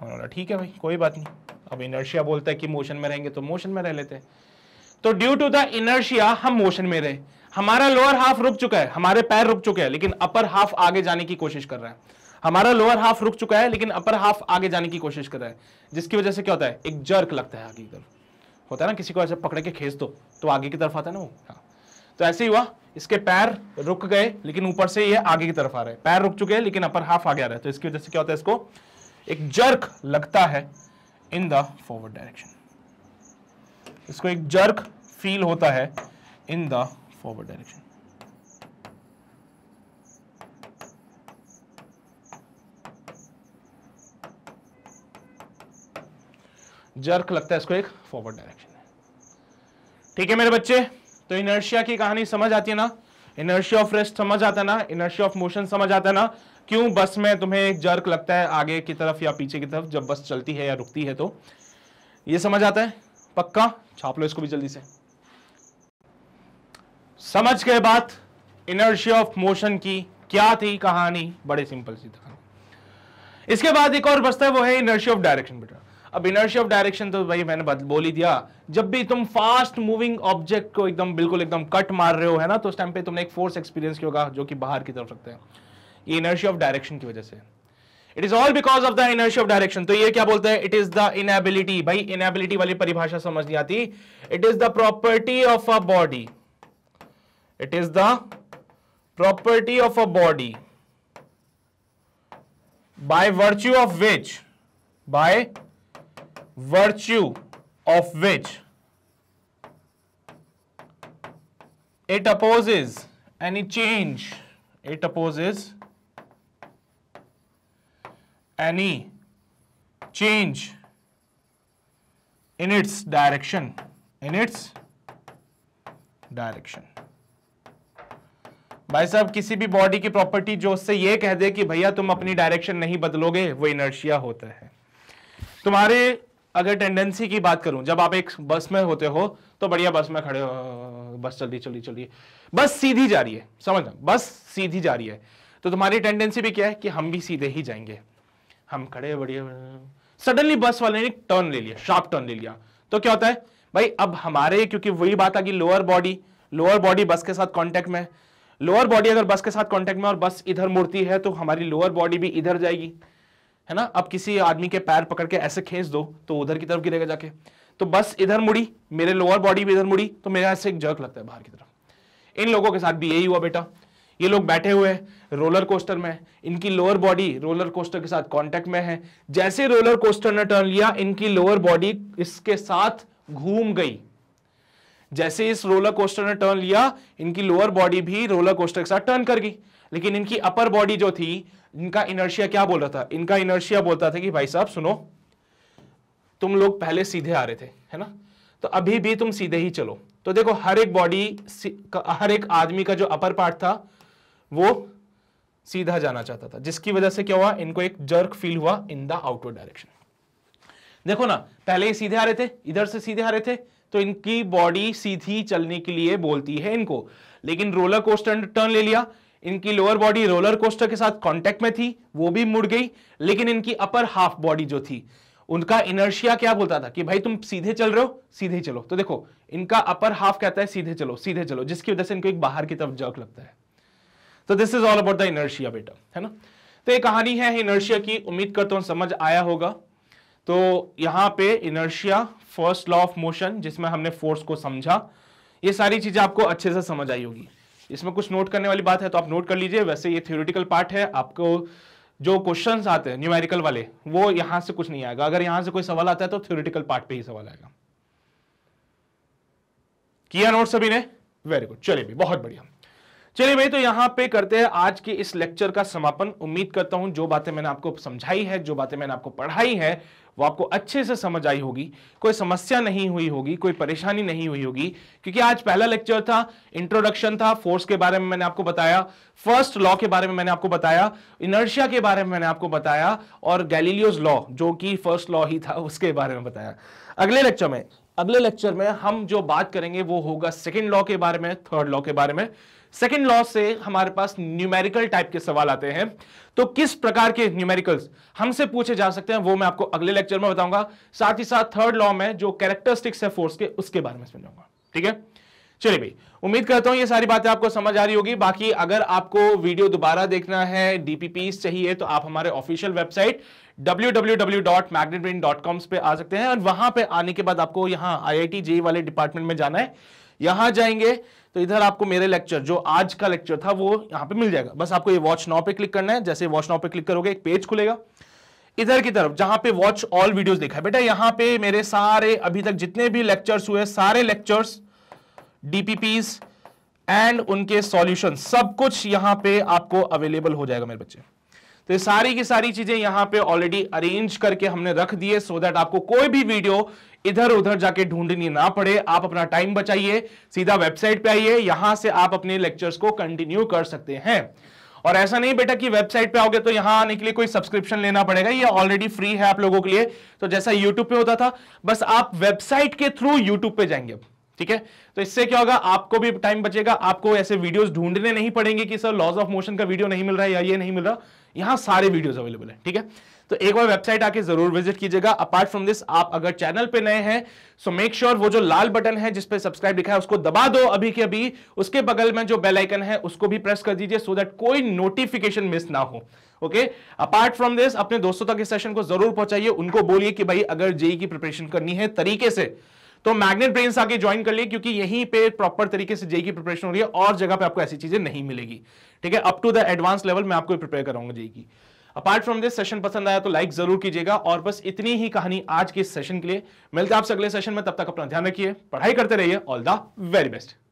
S1: हमने बोला ठीक है भाई कोई बात नहीं अब इनर्शिया बोलता है कि मोशन में रहेंगे तो मोशन में रह लेते हैं तो ड्यू टू द इनर्शिया हम मोशन में रहे हमारा लोअर हाफ रुक चुका है हमारे पैर रुक चुके हैं लेकिन अपर हाफ आगे जाने की कोशिश कर रहा है हमारा लोअर हाफ रुक चुका है लेकिन अपर हाफ आगे जाने की कोशिश कर रहा है जिसकी वजह से क्या होता है एक जर्क लगता है आगे की तरफ होता है ना किसी को ऐसे पकड़ के खींच दो तो आगे की तरफ आता है ना वो हाँ तो ऐसे ही हुआ इसके पैर रुक गए लेकिन ऊपर से ये आगे की तरफ आ रहे हैं पैर रुक चुके हैं लेकिन अपर हाफ आगे आ रहा है तो इसकी वजह से क्या होता है इसको एक जर्क लगता है इन द फॉरवर्ड डायरेक्शन इसको एक जर्क फील होता है in the forward direction jerk लगता है इसको एक फॉरवर्ड डायरेक्शन ठीक है मेरे बच्चे तो इनर्शिया की कहानी समझ आती है ना इनर्शिया ऑफ रेस्ट समझ आता है ना इनर्शिया ऑफ मोशन समझ आता है ना क्यों बस में तुम्हें एक जर्क लगता है आगे की तरफ या पीछे की तरफ जब बस चलती है या रुकती है तो ये समझ आता है पक्का छाप लो इसको भी जल्दी से समझ के बाद इनर्शिया ऑफ मोशन की क्या थी कहानी बड़े सिंपल सी था इसके बाद एक और बसता है वो है इनर्शिया ऑफ डायरेक्शन बेटा अब इनर्शिया ऑफ डायरेक्शन तो भाई मैंने बोल ही दिया जब भी तुम फास्ट मूविंग ऑब्जेक्ट को एकदम बिल्कुल एकदम कट मार रहे हो है ना तो उस टाइम पे तुमने एक फोर्स एक्सपीरियंस किया होगा जो कि बाहर की तरफ रखते हैं ये इनर्शिया ऑफ डायरेक्शन की वजह से it is all because of the inertia of direction तो ये क्या बोलते हैं इट इज द इनएबिलिटी भाई इनएबिलिटी वाली परिभाषा समझ नहीं आती it is the property of a body it is the property of a body by virtue of which by virtue of which it opposes any change it opposes any change in its direction in its direction भाई साहब किसी भी body की property जो उससे यह कह दे कि भैया तुम अपनी डायरेक्शन नहीं बदलोगे वो इनर्शिया होता है तुम्हारे अगर टेंडेंसी की बात करूं जब आप एक बस में होते हो तो बढ़िया बस में खड़े हो बस चल रही चल बस सीधी जा रही है समझना बस सीधी जा रही है तो तुम्हारी टेंडेंसी भी क्या है कि हम भी सीधे ही जाएंगे हम खड़े बढ़िया सडनली बस वाले ने टर्न ले लिया शार्प टर्न ले लिया तो क्या होता है भाई अब हमारे क्योंकि वही बात आ गई लोअर बॉडी लोअर बॉडी बस के साथ कॉन्टेक्ट में लोअर बॉडी अगर बस के साथ कॉन्टेक्ट में और बस इधर मुड़ती है तो हमारी लोअर बॉडी भी इधर जाएगी है ना अब किसी आदमी के पैर पकड़ के ऐसे खींच दो तो उधर की तरफ गिरेगा जाके तो बस इधर मुड़ी मेरे लोअर बॉडी भी इधर मुड़ी तो मेरा ऐसे एक जर्क लगता है बाहर की तरफ इन लोगों के साथ भी यही हुआ बेटा ये लोग बैठे हुए हैं रोलर कोस्टर में इनकी लोअर बॉडी रोलर कोस्टर के साथ कांटेक्ट में है जैसे रोलर कोस्टर ने टर्न लिया इनकी लोअर बॉडी इसके साथ घूम गई जैसे इस रोलर कोस्टर ने टर्न लिया इनकी लोअर बॉडी भी रोलर कोस्टर के साथ टर्न कर गई लेकिन इनकी अपर बॉडी जो थी इनका इनर्शिया क्या बोल रहा था इनका इनर्शिया बोलता था कि भाई साहब सुनो तुम लोग पहले सीधे आ रहे थे है ना तो अभी भी तुम सीधे ही चलो तो देखो हर एक बॉडी हर एक आदमी का जो अपर पार्ट था वो सीधा जाना चाहता था जिसकी वजह से क्या हुआ इनको एक जर्क फील हुआ इन द आउटवर्ड डायरेक्शन देखो ना पहले ही सीधे आ रहे थे इधर से सीधे आ रहे थे तो इनकी बॉडी सीधी चलने के लिए बोलती है इनको लेकिन रोलर कोस्टर टर्न ले लिया इनकी लोअर बॉडी रोलर कोस्टर के साथ कांटेक्ट में थी वो भी मुड़ गई लेकिन इनकी अपर हाफ बॉडी जो थी उनका इनर्शिया क्या बोलता था कि भाई तुम सीधे चल रहे हो सीधे चलो तो देखो इनका अपर हाफ कहता है सीधे चलो सीधे चलो जिसकी वजह से इनको एक बाहर की तरफ जर्क लगता है तो this is all about the inertia बेटा है ना तो ये कहानी है इनर्शिया की उम्मीद करता हूं समझ आया होगा तो यहाँ पे inertia first law of motion जिसमें हमने फोर्स को समझा ये सारी चीजें आपको अच्छे से समझ आई होगी इसमें कुछ नोट करने वाली बात है तो आप नोट कर लीजिए वैसे ये थियोरिटिकल पार्ट है आपको जो क्वेश्चन आते हैं न्यूमेरिकल वाले वो यहां से कुछ नहीं आएगा अगर यहां से कोई सवाल आता है तो थ्योरिटिकल पार्ट पे ही सवाल आएगा किया नोट सभी ने वेरी गुड चलिए भी बहुत बढ़िया चलिए भाई तो यहाँ पे करते हैं आज के इस लेक्चर का समापन उम्मीद करता हूं जो बातें मैंने आपको समझाई है जो बातें मैंने आपको पढ़ाई है वो आपको अच्छे से समझ आई होगी कोई समस्या नहीं हुई होगी कोई परेशानी नहीं हुई होगी क्योंकि आज पहला लेक्चर था इंट्रोडक्शन था फोर्स के बारे में मैंने आपको बताया फर्स्ट लॉ के बारे में मैंने आपको बताया इनर्शिया के बारे में मैंने आपको बताया और गैलीलियोज लॉ जो कि फर्स्ट लॉ ही था उसके बारे में बताया अगले लेक्चर में अगले लेक्चर में हम जो बात करेंगे वो होगा सेकेंड लॉ के बारे में थर्ड लॉ के बारे में सेकेंड लॉ से हमारे पास न्यूमेरिकल टाइप के सवाल आते हैं तो किस प्रकार के न्यूमेरिकल्स हमसे पूछे जा सकते हैं वो मैं आपको अगले लेक्चर में बताऊंगा साथ ही साथ थर्ड लॉ में जो कैरेक्टरिस्टिक्स है फोर्स के उसके बारे में समझाऊंगा ठीक है चलिए भाई उम्मीद करता हूं ये सारी बातें आपको समझ आ रही होगी बाकी अगर आपको वीडियो दोबारा देखना है डीपीपी चाहिए तो आप हमारे ऑफिशियल वेबसाइट डब्ल्यू पे आ सकते हैं और वहां पे आने के बाद आपको यहाँ आई आई वाले डिपार्टमेंट में जाना है यहां जाएंगे तो इधर आपको मेरे लेक्चर जो आज का लेक्चर था वो यहाँ पे मिल जाएगा बस आपको ये वॉच नाउ पे क्लिक करना है जैसे वॉच नाउ पे क्लिक करोगे एक पेज खुलेगा इधर की तरफ जहां पे वॉच ऑल वीडियोस देखा है बेटा यहाँ पे मेरे सारे अभी तक जितने भी लेक्चर्स हुए सारे लेक्चर्स डीपीपीज एंड उनके सॉल्यूशन सब कुछ यहाँ पे आपको अवेलेबल हो जाएगा मेरे बच्चे तो ये सारी की सारी चीजें यहाँ पे ऑलरेडी अरेंज करके हमने रख दिए सो so दैट आपको कोई भी वीडियो इधर उधर जाके ढूंढनी ना पड़े आप अपना टाइम बचाइए सीधा वेबसाइट पे आइए यहां से आप अपने लेक्चर्स को कंटिन्यू कर सकते हैं और ऐसा नहीं बेटा कि वेबसाइट पे आओगे तो यहां आने के लिए कोई सब्सक्रिप्शन लेना पड़ेगा ये ऑलरेडी फ्री है आप लोगों के लिए तो जैसा यूट्यूब पे होता था बस आप वेबसाइट के थ्रू यूट्यूब पे जाएंगे ठीक है तो इससे क्या होगा आपको भी टाइम बचेगा आपको ऐसे वीडियोस ढूंढने नहीं पड़ेंगे कि सर लॉज ऑफ मोशन का वीडियो नहीं मिल रहा है या ये नहीं मिल रहा यहां सारे वीडियोस अवेलेबल है ठीक है तो एक बार वेबसाइट आके जरूर विजिट कीजिएगा अपार्ट फ्रॉम दिस आप अगर चैनल पे नए हैं सो मेक श्योर वो जो लाल बटन है जिसपे सब्सक्राइब लिखा है उसको दबा दो अभी के अभी उसके बगल में जो बेल आइकन है उसको भी प्रेस कर दीजिए सो दैट कोई नोटिफिकेशन मिस ना हो ओके अपार्ट फ्रॉम दिस अपने दोस्तों तक इस सेशन को जरूर पहुंचाइए उनको बोलिए कि भाई अगर जेई e e की प्रिपरेशन करनी है तरीके से तो मैग्नेट ब्रेन आके ज्वाइन कर लिए क्योंकि यहीं पे प्रॉपर तरीके से जेई e की प्रिपरेशन हो रही है और जगह पे आपको ऐसी चीजें नहीं मिलेगी ठीक है up to the advance level मैं आपको प्रिपेयर कराऊंगा जेई की अपार्ट फ्रॉम दिस सेशन पसंद आया तो लाइक जरूर कीजिएगा और बस इतनी ही कहानी आज के सेशन के लिए मिलते हैं आपसे अगले सेशन में तब तक अपना ध्यान रखिए पढ़ाई करते रहिए ऑल द वेरी बेस्ट